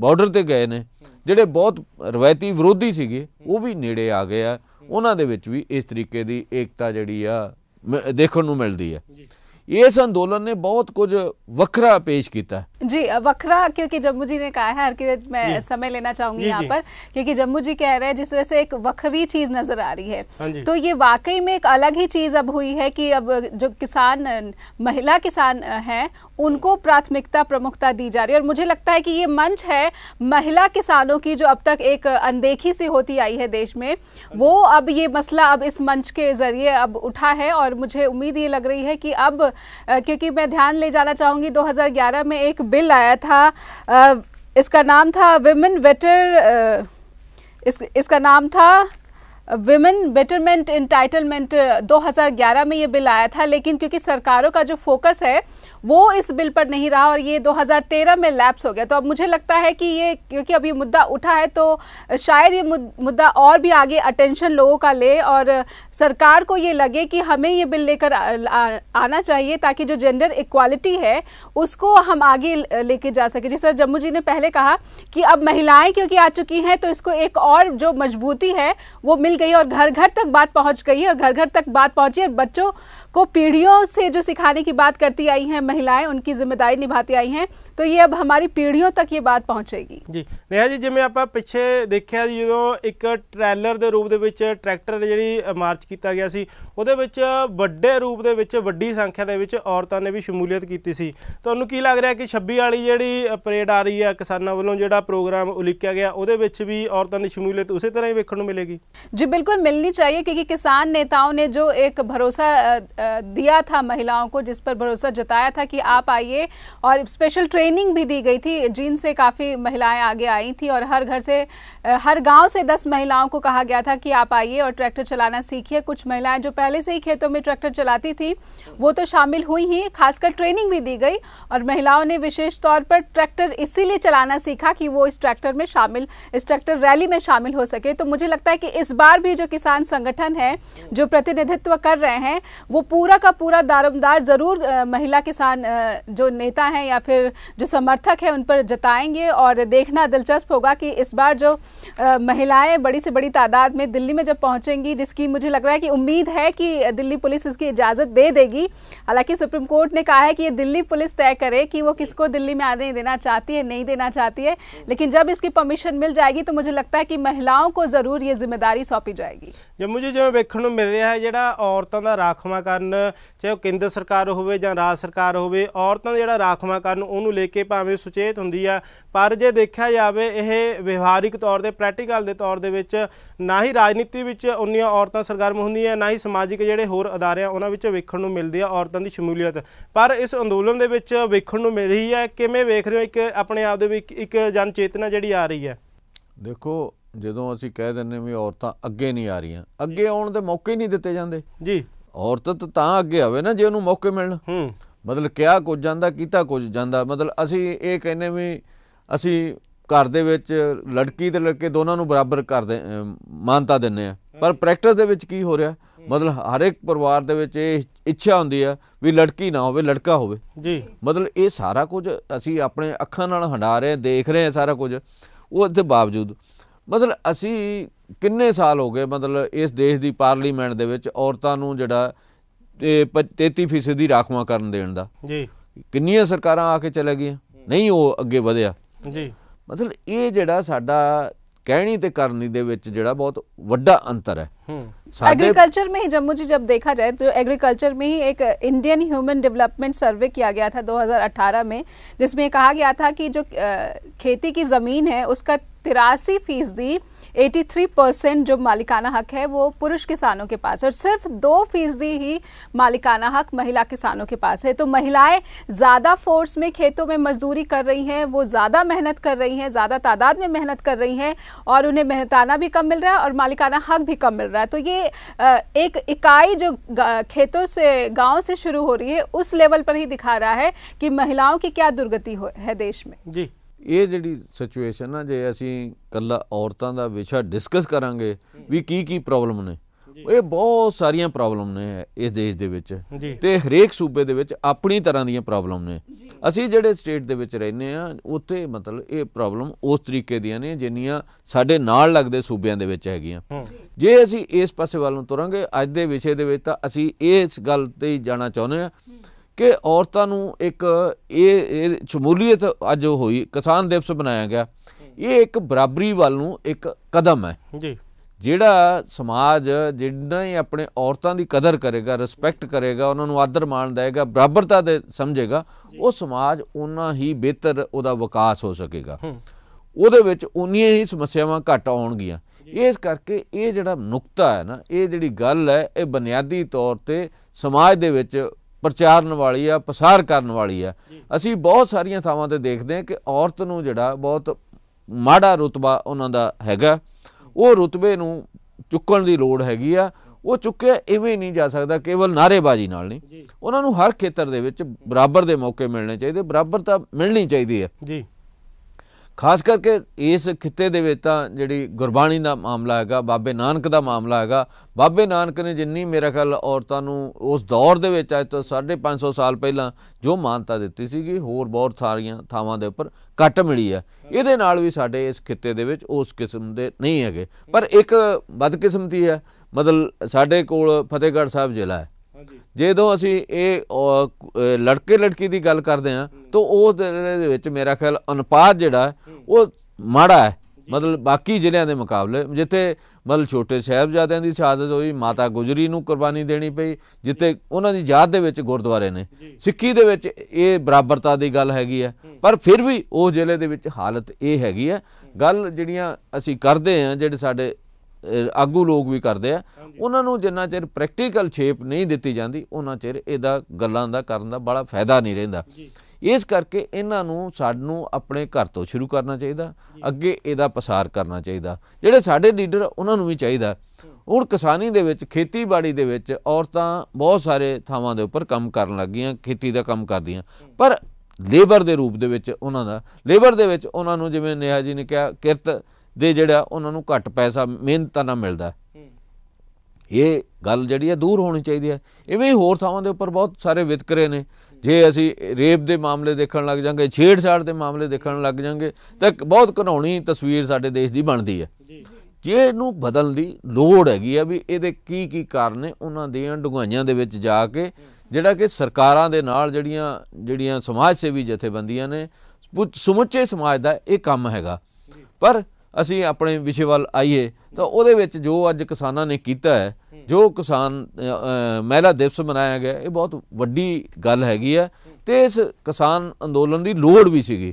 ਬਾਰਡਰ ਤੇ ਗਏ ਨੇ ਜਿਹੜੇ ਬਹੁਤ ਰਵਾਇਤੀ ਵਿਰੋਧੀ ਸੀਗੇ ਉਹ ਵੀ ਨੇੜੇ ਆ ਗਏ ਆ ਉਹਨਾਂ ਦੇ ਵਿੱਚ ਵੀ ਇਸ ਤਰੀਕੇ ਦੀ ਏਕਤਾ ਜਿਹੜੀ ਆ ਦੇਖਣ ਨੂੰ ਮਿਲਦੀ ਹੈ इस अंदोलन ने बहुत कुछ वखरा पेश किया जी वखरा क्योंकि जम्मू जी ने कहा है हर किरत मैं समय लेना चाहूंगी यहाँ पर क्योंकि जम्मू जी कह रहे हैं जिस तरह से एक वखरी चीज नजर आ रही है हाँ तो ये वाकई में एक अलग ही चीज अब हुई है कि अब जो किसान महिला किसान है उनको प्राथमिकता प्रमुखता दी जा रही है और मुझे लगता है कि ये मंच है महिला किसानों की जो अब तक एक अनदेखी सी होती आई है देश में वो अब ये मसला अब इस मंच के जरिए अब उठा है और मुझे उम्मीद ये लग रही है कि अब क्योंकि मैं ध्यान ले जाना चाहूँगी 2011 में एक बिल आया था इसका नाम था विमेन वेटर इस, इसका नाम था विमेन बेटरमेंट इंटाइटलमेंट 2011 में ये बिल आया था लेकिन क्योंकि सरकारों का जो फोकस है वो इस बिल पर नहीं रहा और ये 2013 में लैप्स हो गया तो अब मुझे लगता है कि ये क्योंकि अभी मुद्दा उठा है तो शायद ये मुद्दा और भी आगे अटेंशन लोगों का ले और सरकार को ये लगे कि हमें ये बिल लेकर आना चाहिए ताकि जो जेंडर इक्वालिटी है उसको हम आगे लेके जा सके जैसे जम्मू जी ने पहले कहा कि अब महिलाएं क्योंकि आ चुकी हैं तो इसको एक और जो मजबूती है वो मिल गई और घर घर तक बात पहुंच गई और घर घर तक बात पहुंची और बच्चों को पीढ़ियों से जो सिखाने की बात करती आई हैं महिलाएं उनकी जिम्मेदारी निभाती आई हैं तो ये अब हमारी पीढ़ियों तक ये बात पहुंचेगी जी नेहा जी जिम्मे आप पिछले देखा जो एक ट्रैलर के रूप ट्रैक्टर जी मार्च किया गया वे रूप वही संख्या औरतों ने भी शमूलीत तो की तो लग रहा है कि छब्बी वाली जी परेड आ रही है किसानों वालों जो प्रोग्राम उलीकया गया भी औरतों की शमूलीत उसे तरह ही वेखन मिलेगी जी बिल्कुल मिलनी चाहिए क्योंकि किसान नेताओं ने जो एक भरोसा दिया था महिलाओं को जिस पर भरोसा जताया था कि आप आइए और स्पेशल ट्रेनिंग भी दी गई थी जिन से काफ़ी महिलाएं आगे आई थी और हर घर से हर गांव से दस महिलाओं को कहा गया था कि आप आइए और ट्रैक्टर चलाना सीखिए कुछ महिलाएं जो पहले से ही खेतों में ट्रैक्टर चलाती थी वो तो शामिल हुई ही खासकर ट्रेनिंग भी दी गई और महिलाओं ने विशेष तौर पर ट्रैक्टर इसीलिए चलाना सीखा कि वो इस ट्रैक्टर में शामिल इस ट्रैक्टर रैली में शामिल हो सके तो मुझे लगता है कि इस बार भी जो किसान संगठन है जो प्रतिनिधित्व कर रहे हैं वो पूरा का पूरा दारोमदार ज़रूर महिला किसान जो नेता हैं या फिर जो समर्थक हैं उन पर जताएंगे और देखना दिलचस्प होगा कि इस बार जो महिलाएं बड़ी से बड़ी तादाद में दिल्ली में जब पहुंचेंगी जिसकी मुझे लग रहा है कि उम्मीद है कि दिल्ली पुलिस इसकी इजाज़त दे देगी हालांकि सुप्रीम कोर्ट ने कहा है कि ये दिल्ली पुलिस तय करे कि वो किसको दिल्ली में आने देना चाहती है नहीं देना चाहती है लेकिन जब इसकी परमिशन मिल जाएगी तो मुझे लगता है कि महिलाओं को ज़रूर ये जिम्मेदारी सौंपी जाएगी जब मुझे जो देखने मिल रहा है जरा औरतों का राखवा ਕਰਨ ਚਾਹੇ ਉਹ ਕੇਂਦਰ ਸਰਕਾਰ ਹੋਵੇ ਜਾਂ ਰਾਜ ਸਰਕਾਰ ਹੋਵੇ ਔਰਤਾਂ ਦਾ ਜਿਹੜਾ ਰਾਖਵਾ ਕਰਨ ਉਹਨੂੰ ਲੈ ਕੇ ਭਾਵੇਂ ਸੁਚੇਤ ਹੁੰਦੀ ਆ ਪਰ ਜੇ ਦੇਖਿਆ ਜਾਵੇ ਇਹ ਵਿਵਹਾਰਿਕ ਤੌਰ ਤੇ ਪ੍ਰੈਕਟੀਕਲ ਦੇ ਤੌਰ ਦੇ ਵਿੱਚ ਨਾ ਹੀ ਰਾਜਨੀਤੀ ਵਿੱਚ ਉਨੀਆਂ ਔਰਤਾਂ ਸਰਗਰਮ ਹੁੰਦੀਆਂ ਨਾ ਹੀ ਸਮਾਜਿਕ ਜਿਹੜੇ ਹੋਰ ਅਦਾਰੇ ਆ ਉਹਨਾਂ ਵਿੱਚ ਵੇਖਣ ਨੂੰ ਮਿਲਦੀ ਆ ਔਰਤਾਂ ਦੀ ਸ਼ਮੂਲੀਅਤ ਪਰ ਇਸ ਅੰਦੋਲਨ ਦੇ ਵਿੱਚ ਵੇਖਣ ਨੂੰ ਮਿਲ ਰਹੀ ਹੈ ਕਿਵੇਂ ਵੇਖ ਰਹੇ ਹੋ ਇੱਕ ਆਪਣੇ ਆਪ ਦੇ ਵਿੱਚ ਇੱਕ ਜਨ ਚੇਤਨਾ ਜਿਹੜੀ ਆ ਰਹੀ ਹੈ ਦੇਖੋ ਜਦੋਂ ਅਸੀਂ ਕਹਿ ਦਿੰਨੇ ਵੀ ਔਰਤਾਂ ਅੱਗੇ ਨਹੀਂ ਆ ਰਹੀਆਂ ਅੱਗੇ ਆਉਣ ਦੇ ਮੌਕੇ ਹੀ ਨਹੀਂ ਦਿੱਤੇ ਜਾਂਦੇ ਜੀ ਔਰਤ ਤਾਂ ਅੱਗੇ ਆਵੇ ਨਾ ਜੇ ਉਹਨੂੰ ਮੌਕੇ ਮਿਲਣ ਹੂੰ ਮਤਲਬ ਕਿਹਾ ਕੁਝ ਜਾਂਦਾ ਕੀਤਾ ਕੁਝ ਜਾਂਦਾ ਮਤਲਬ ਅਸੀਂ ਇਹ ਕਹਿੰਨੇ ਵੀ ਅਸੀਂ ਘਰ ਦੇ ਵਿੱਚ ਲੜਕੀ ਤੇ ਲੜਕੇ ਦੋਨਾਂ ਨੂੰ ਬਰਾਬਰ ਕਰਦੇ ਮਾਨਤਾ ਦਿੰਨੇ ਆ ਪਰ ਪ੍ਰੈਕਟਿਸ ਦੇ ਵਿੱਚ ਕੀ ਹੋ ਰਿਹਾ ਮਤਲਬ ਹਰ ਇੱਕ ਪਰਿਵਾਰ ਦੇ ਵਿੱਚ ਇਹ ਇੱਛਾ ਹੁੰਦੀ ਆ ਵੀ ਲੜਕੀ ਨਾ ਹੋਵੇ ਲੜਕਾ ਹੋਵੇ ਜੀ ਮਤਲਬ ਇਹ ਸਾਰਾ ਕੁਝ ਅਸੀਂ ਆਪਣੇ ਅੱਖਾਂ ਨਾਲ ਹੰਡਾ ਰਹੇ ਦੇਖ ਰਹੇ ਆ ਸਾਰਾ ਕੁਝ ਉਹ ਦੇ ਬਾਵਜੂਦ ਮਤਲਬ ਅਸੀਂ ਕਿੰਨੇ ਸਾਲ ਹੋ ਗਏ ਮਤਲਬ ਇਸ ਦੇਸ਼ ਦੀ ਪਾਰਲੀਮੈਂਟ ਦੇ ਵਿੱਚ ਔਰਤਾਂ ਨੂੰ ਜਿਹੜਾ 33% ਦੀ ਰਾਖਵਾਂ ਕਰਨ ਦੇਣ ਦਾ ਜੀ ਕਿੰਨੀਆਂ ਸਰਕਾਰਾਂ ਆ ਕੇ ਚਲੇ ਗਈਆਂ ਨਹੀਂ ਉਹ ਅੱਗੇ ਵਧਿਆ ਜੀ ਮਤਲਬ ਇਹ ਜਿਹੜਾ ਸਾਡਾ कहनी ते करनी दे ਵਿੱਚ ਜਿਹੜਾ ਬਹੁਤ ਵੱਡਾ ਅੰਤਰ एग्रीकल्चर में ही जम्मू जी जब देखा जाए तो एग्रीकल्चर में ही एक इंडियन ह्यूमन डेवलपमेंट सर्वे किया गया था 2018 में जिसमें कहा गया था कि जो खेती की ज़मीन है उसका तिरासी फीसदी 83 परसेंट जो मालिकाना हक है वो पुरुष किसानों के पास और सिर्फ दो फीसदी ही मालिकाना हक महिला किसानों के पास है तो महिलाएं ज़्यादा फोर्स में खेतों में मजदूरी कर रही हैं वो ज़्यादा मेहनत कर रही हैं ज़्यादा तादाद में मेहनत कर रही हैं और उन्हें मेहनताना भी कम मिल रहा है और मालिकाना हक भी कम मिल रहा है तो ये एक इकाई जो खेतों से गाँव से शुरू हो रही है उस लेवल पर ही दिखा रहा है कि महिलाओं की क्या दुर्गति है देश में जी ਇਹ ਜਿਹੜੀ ਸਿਚੁਏਸ਼ਨ ਆ ਜੇ ਅਸੀਂ ਕੱਲਾ ਔਰਤਾਂ ਦਾ ਵਿਸ਼ਾ ਡਿਸਕਸ ਕਰਾਂਗੇ ਵੀ ਕੀ ਕੀ ਪ੍ਰੋਬਲਮ ਨੇ ਇਹ ਬਹੁਤ ਸਾਰੀਆਂ ਪ੍ਰੋਬਲਮ ਨੇ ਇਸ ਦੇਸ਼ ਦੇ ਵਿੱਚ ਤੇ ਹਰੇਕ ਸੂਬੇ ਦੇ ਵਿੱਚ ਆਪਣੀ ਤਰ੍ਹਾਂ ਦੀਆਂ ਪ੍ਰੋਬਲਮ ਨੇ ਅਸੀਂ ਜਿਹੜੇ ਸਟੇਟ ਦੇ ਵਿੱਚ ਰਹਿੰਦੇ ਆ ਉੱਥੇ ਮਤਲਬ ਇਹ ਪ੍ਰੋਬਲਮ ਉਸ ਤਰੀਕੇ ਦੀਆਂ ਨੇ ਜਿੰਨੀਆਂ ਸਾਡੇ ਨਾਲ ਲੱਗਦੇ ਸੂਬਿਆਂ ਦੇ ਵਿੱਚ ਹੈਗੀਆਂ ਜੇ ਅਸੀਂ ਇਸ ਪਾਸੇ ਵੱਲ ਨੂੰ ਤੁਰਾਂਗੇ ਅੱਜ ਦੇ ਵਿਸ਼ੇ ਦੇ ਵਿੱਚ ਤਾਂ ਅਸੀਂ ਇਸ ਗੱਲ ਤੇ ਹੀ ਜਾਣਾ ਚਾਹੁੰਦੇ ਆ ਕਿ ਔਰਤਾਂ ਨੂੰ ਇੱਕ ਇਹ ਸ਼ਮੂਲੀਅਤ ਅੱਜ ਹੋਈ ਕਿਸਾਨ ਦਿਵਸ ਬਣਾਇਆ ਗਿਆ ਇਹ ਇੱਕ ਬਰਾਬਰੀ ਵੱਲ ਨੂੰ ਇੱਕ ਕਦਮ ਹੈ ਜੀ ਜਿਹੜਾ ਸਮਾਜ ਜਿੰਨਾ ਹੀ ਆਪਣੇ ਔਰਤਾਂ ਦੀ ਕਦਰ ਕਰੇਗਾ ਰਿਸਪੈਕਟ ਕਰੇਗਾ ਉਹਨਾਂ ਨੂੰ ਆਦਰ ਮਾਣ ਦੇਗਾ ਬਰਾਬਰਤਾ ਦੇ ਸਮਝੇਗਾ ਉਹ ਸਮਾਜ ਉਹਨਾਂ ਹੀ ਬਿਹਤਰ ਉਹਦਾ ਵਿਕਾਸ ਹੋ ਸਕੇਗਾ ਉਹਦੇ ਵਿੱਚ ਉਨੀਆਂ ਹੀ ਸਮੱਸਿਆਵਾਂ ਘਟ ਆਉਣਗੀਆਂ ਇਸ ਕਰਕੇ ਇਹ ਜਿਹੜਾ ਨੁਕਤਾ ਹੈ ਨਾ ਇਹ ਜਿਹੜੀ ਗੱਲ ਹੈ ਇਹ ਬੁਨਿਆਦੀ ਤੌਰ ਤੇ ਸਮਾਜ ਦੇ ਵਿੱਚ ਪ੍ਰਚਾਰਨ ਵਾਲੀ ਆ ਪਸਾਰ ਕਰਨ ਵਾਲੀ ਆ ਅਸੀਂ ਬਹੁਤ ਸਾਰੀਆਂ ਥਾਵਾਂ ਤੇ ਦੇਖਦੇ ਹਾਂ ਕਿ ਔਰਤ ਨੂੰ ਜਿਹੜਾ ਬਹੁਤ ਮਾੜਾ ਰਤਬਾ ਉਹਨਾਂ ਦਾ ਹੈਗਾ ਉਹ ਰਤਬੇ ਨੂੰ ਚੁੱਕਣ ਦੀ ਲੋੜ ਹੈਗੀ ਆ ਉਹ ਚੁੱਕਿਆ ਇਵੇਂ ਨਹੀਂ ਜਾ ਸਕਦਾ ਕੇਵਲ ਨਾਰੇਬਾਜ਼ੀ ਨਾਲ ਨਹੀਂ ਉਹਨਾਂ ਨੂੰ ਹਰ ਖੇਤਰ ਦੇ ਵਿੱਚ ਬਰਾਬਰ ਦੇ ਮੌਕੇ ਮਿਲਣੇ ਚਾਹੀਦੇ ਬਰਾਬਰਤਾ ਮਿਲਣੀ ਚਾਹੀਦੀ ਹੈ ਜੀ ਖਾਸ ਕਰਕੇ ਇਸ ਖਿੱਤੇ ਦੇ ਵਿੱਚ ਤਾਂ ਜਿਹੜੀ ਗੁਰਬਾਣੀ ਦਾ ਮਾਮਲਾ ਹੈਗਾ ਬਾਬੇ ਨਾਨਕ ਦਾ ਮਾਮਲਾ ਹੈਗਾ ਬਾਬੇ ਨਾਨਕ ਨੇ ਜਿੰਨੀ ਮੇਰੇ ਖਿਆਲ ਔਰਤਾਂ ਨੂੰ ਉਸ ਦੌਰ ਦੇ ਵਿੱਚ ਅੱਜ ਤੋਂ 550 ਸਾਲ ਪਹਿਲਾਂ ਜੋ ਮਾਨਤਾ ਦਿੱਤੀ ਸੀਗੀ ਹੋਰ ਬਹੁਤ ਸਾਰੀਆਂ ਥਾਵਾਂ ਦੇ ਉੱਪਰ ਕੱਟ ਮਿਲੀ ਹੈ ਇਹਦੇ ਨਾਲ ਵੀ ਸਾਡੇ ਇਸ ਖਿੱਤੇ ਦੇ ਵਿੱਚ ਉਸ ਕਿਸਮ ਦੇ ਨਹੀਂ ਹੈਗੇ ਪਰ ਇੱਕ ਬਦਕਿਸਮਤੀ ਹੈ ਮਤਲਬ ਸਾਡੇ ਕੋਲ ਫਤਿਹਗੜ੍ਹ ਸਾਹਿਬ ਜ਼ਿਲ੍ਹਾ ਹੈ ਜਦੋਂ ਅਸੀਂ ਇਹ ਲੜਕੇ ਲੜਕੀ ਦੀ ਗੱਲ ਕਰਦੇ ਆ ਤਾਂ ਉਸ ਦੇ ਵਿੱਚ ਮੇਰਾ ਖਿਆਲ ਅਨੁਪਾਤ ਜਿਹੜਾ ਉਹ ਮਾੜਾ ਹੈ ਮਤਲਬ ਬਾਕੀ ਜ਼ਿਲ੍ਹਿਆਂ ਦੇ ਮੁਕਾਬਲੇ ਜਿੱਥੇ ਮਤਲਬ ਛੋਟੇ ਸਹਿਬਜ਼ਾਦਿਆਂ ਦੀ ਸ਼ਹਾਦਤ ਹੋਈ ਮਾਤਾ ਗੁਜਰੀ ਨੂੰ ਕੁਰਬਾਨੀ ਦੇਣੀ ਪਈ ਜਿੱਥੇ ਉਹਨਾਂ ਦੀ ਯਾਦ ਦੇ ਵਿੱਚ ਗੁਰਦੁਆਰੇ ਨੇ ਸਿੱਖੀ ਦੇ ਵਿੱਚ ਇਹ ਬਰਾਬਰਤਾ ਦੀ ਗੱਲ ਹੈਗੀ ਹੈ ਪਰ ਫਿਰ ਵੀ ਉਹ ਜ਼ਿਲ੍ਹੇ ਦੇ ਵਿੱਚ ਹਾਲਤ ਇਹ ਹੈਗੀ ਹੈ ਗੱਲ ਜਿਹੜੀਆਂ ਅਸੀਂ ਕਰਦੇ ਆ ਜਿਹੜੇ ਸਾਡੇ ਆਗੂ ਲੋਕ ਵੀ ਕਰਦੇ ਆ ਉਹਨਾਂ ਨੂੰ ਜਿੰਨਾ ਚਿਰ ਪ੍ਰੈਕਟੀਕਲ ਸ਼ੇਪ ਨਹੀਂ ਦਿੱਤੀ ਜਾਂਦੀ ਉਹਨਾਂ ਚਿਰ ਇਹਦਾ ਗੱਲਾਂ ਦਾ ਕਰਨ ਦਾ ਬੜਾ ਫਾਇਦਾ ਨਹੀਂ ਰਹਿੰਦਾ ਇਸ ਕਰਕੇ ਇਹਨਾਂ ਨੂੰ ਸਾਨੂੰ ਆਪਣੇ ਘਰ ਤੋਂ ਸ਼ੁਰੂ ਕਰਨਾ ਚਾਹੀਦਾ ਅੱਗੇ ਇਹਦਾ ਪਸਾਰ ਕਰਨਾ ਚਾਹੀਦਾ ਜਿਹੜੇ ਸਾਡੇ ਲੀਡਰ ਉਹਨਾਂ ਨੂੰ ਵੀ ਚਾਹੀਦਾ ਹੁਣ ਕਿਸਾਨੀ ਦੇ ਵਿੱਚ ਖੇਤੀਬਾੜੀ ਦੇ ਵਿੱਚ ਔਰਤਾਂ ਬਹੁਤ ਸਾਰੇ ਥਾਵਾਂ ਦੇ ਉੱਪਰ ਕੰਮ ਕਰਨ ਲੱਗੀਆਂ ਖੇਤੀ ਦਾ ਕੰਮ ਕਰਦੀਆਂ ਪਰ ਲੇਬਰ ਦੇ ਰੂਪ ਦੇ ਵਿੱਚ ਉਹਨਾਂ ਦਾ ਲੇਬਰ ਦੇ ਵਿੱਚ ਉਹਨਾਂ ਨੂੰ ਜਿਵੇਂ ਨਿਹਾ ਜੀ ਨੇ ਕਿਹਾ ਕਿਰਤ ਦੇ ਜਿਹੜਾ ਉਹਨਾਂ ਨੂੰ ਘੱਟ ਪੈਸਾ ਮਿਹਨਤਾਂ ਨਾਲ ਮਿਲਦਾ ਇਹ ਗੱਲ ਜਿਹੜੀ ਹੈ ਦੂਰ ਹੋਣੀ ਚਾਹੀਦੀ ਹੈ ਇਵੇਂ ਹੀ ਹੋਰ ਥਾਵਾਂ ਦੇ ਉੱਪਰ ਬਹੁਤ ਸਾਰੇ ਵਿਤਕਰੇ ਨੇ ਜੇ ਅਸੀਂ ਰੇਪ ਦੇ ਮਾਮਲੇ ਦੇਖਣ ਲੱਗ ਜਾਾਂਗੇ ਛੇੜਛਾੜ ਦੇ ਮਾਮਲੇ ਦੇਖਣ ਲੱਗ ਜਾਾਂਗੇ ਤਾਂ ਬਹੁਤ ਘਨੌਣੀ ਤਸਵੀਰ ਸਾਡੇ ਦੇਸ਼ ਦੀ ਬਣਦੀ ਹੈ ਜੇ ਇਹਨੂੰ ਬਦਲਣ ਦੀ ਲੋੜ ਹੈਗੀ ਆ ਵੀ ਇਹਦੇ ਕੀ ਕੀ ਕਾਰਨ ਨੇ ਉਹਨਾਂ ਦੀਆਂ ਡੁਗਾਈਆਂ ਦੇ ਵਿੱਚ ਜਾ ਕੇ ਜਿਹੜਾ ਕਿ ਸਰਕਾਰਾਂ ਦੇ ਨਾਲ ਜਿਹੜੀਆਂ ਜਿਹੜੀਆਂ ਸਮਾਜ ਸੇਵੀ ਜਥੇਬੰਦੀਆਂ ਨੇ ਸਮੁੱਚੇ ਸਮਾਜ ਦਾ ਇਹ ਕੰਮ ਹੈਗਾ ਪਰ ਅਸੀਂ ਆਪਣੇ ਵਿਸ਼ੇ ਵੱਲ ਆਈਏ ਤਾਂ ਉਹਦੇ ਵਿੱਚ ਜੋ ਅੱਜ ਕਿਸਾਨਾਂ ਨੇ ਕੀਤਾ ਹੈ ਜੋ ਕਿਸਾਨ ਮਹਿਲਾ ਦਿਵਸ ਮਨਾਇਆ ਗਿਆ ਇਹ ਬਹੁਤ ਵੱਡੀ ਗੱਲ ਹੈਗੀ ਹੈ ਤੇ ਇਸ ਕਿਸਾਨ ਅੰਦੋਲਨ ਦੀ ਲੋੜ ਵੀ ਸੀਗੀ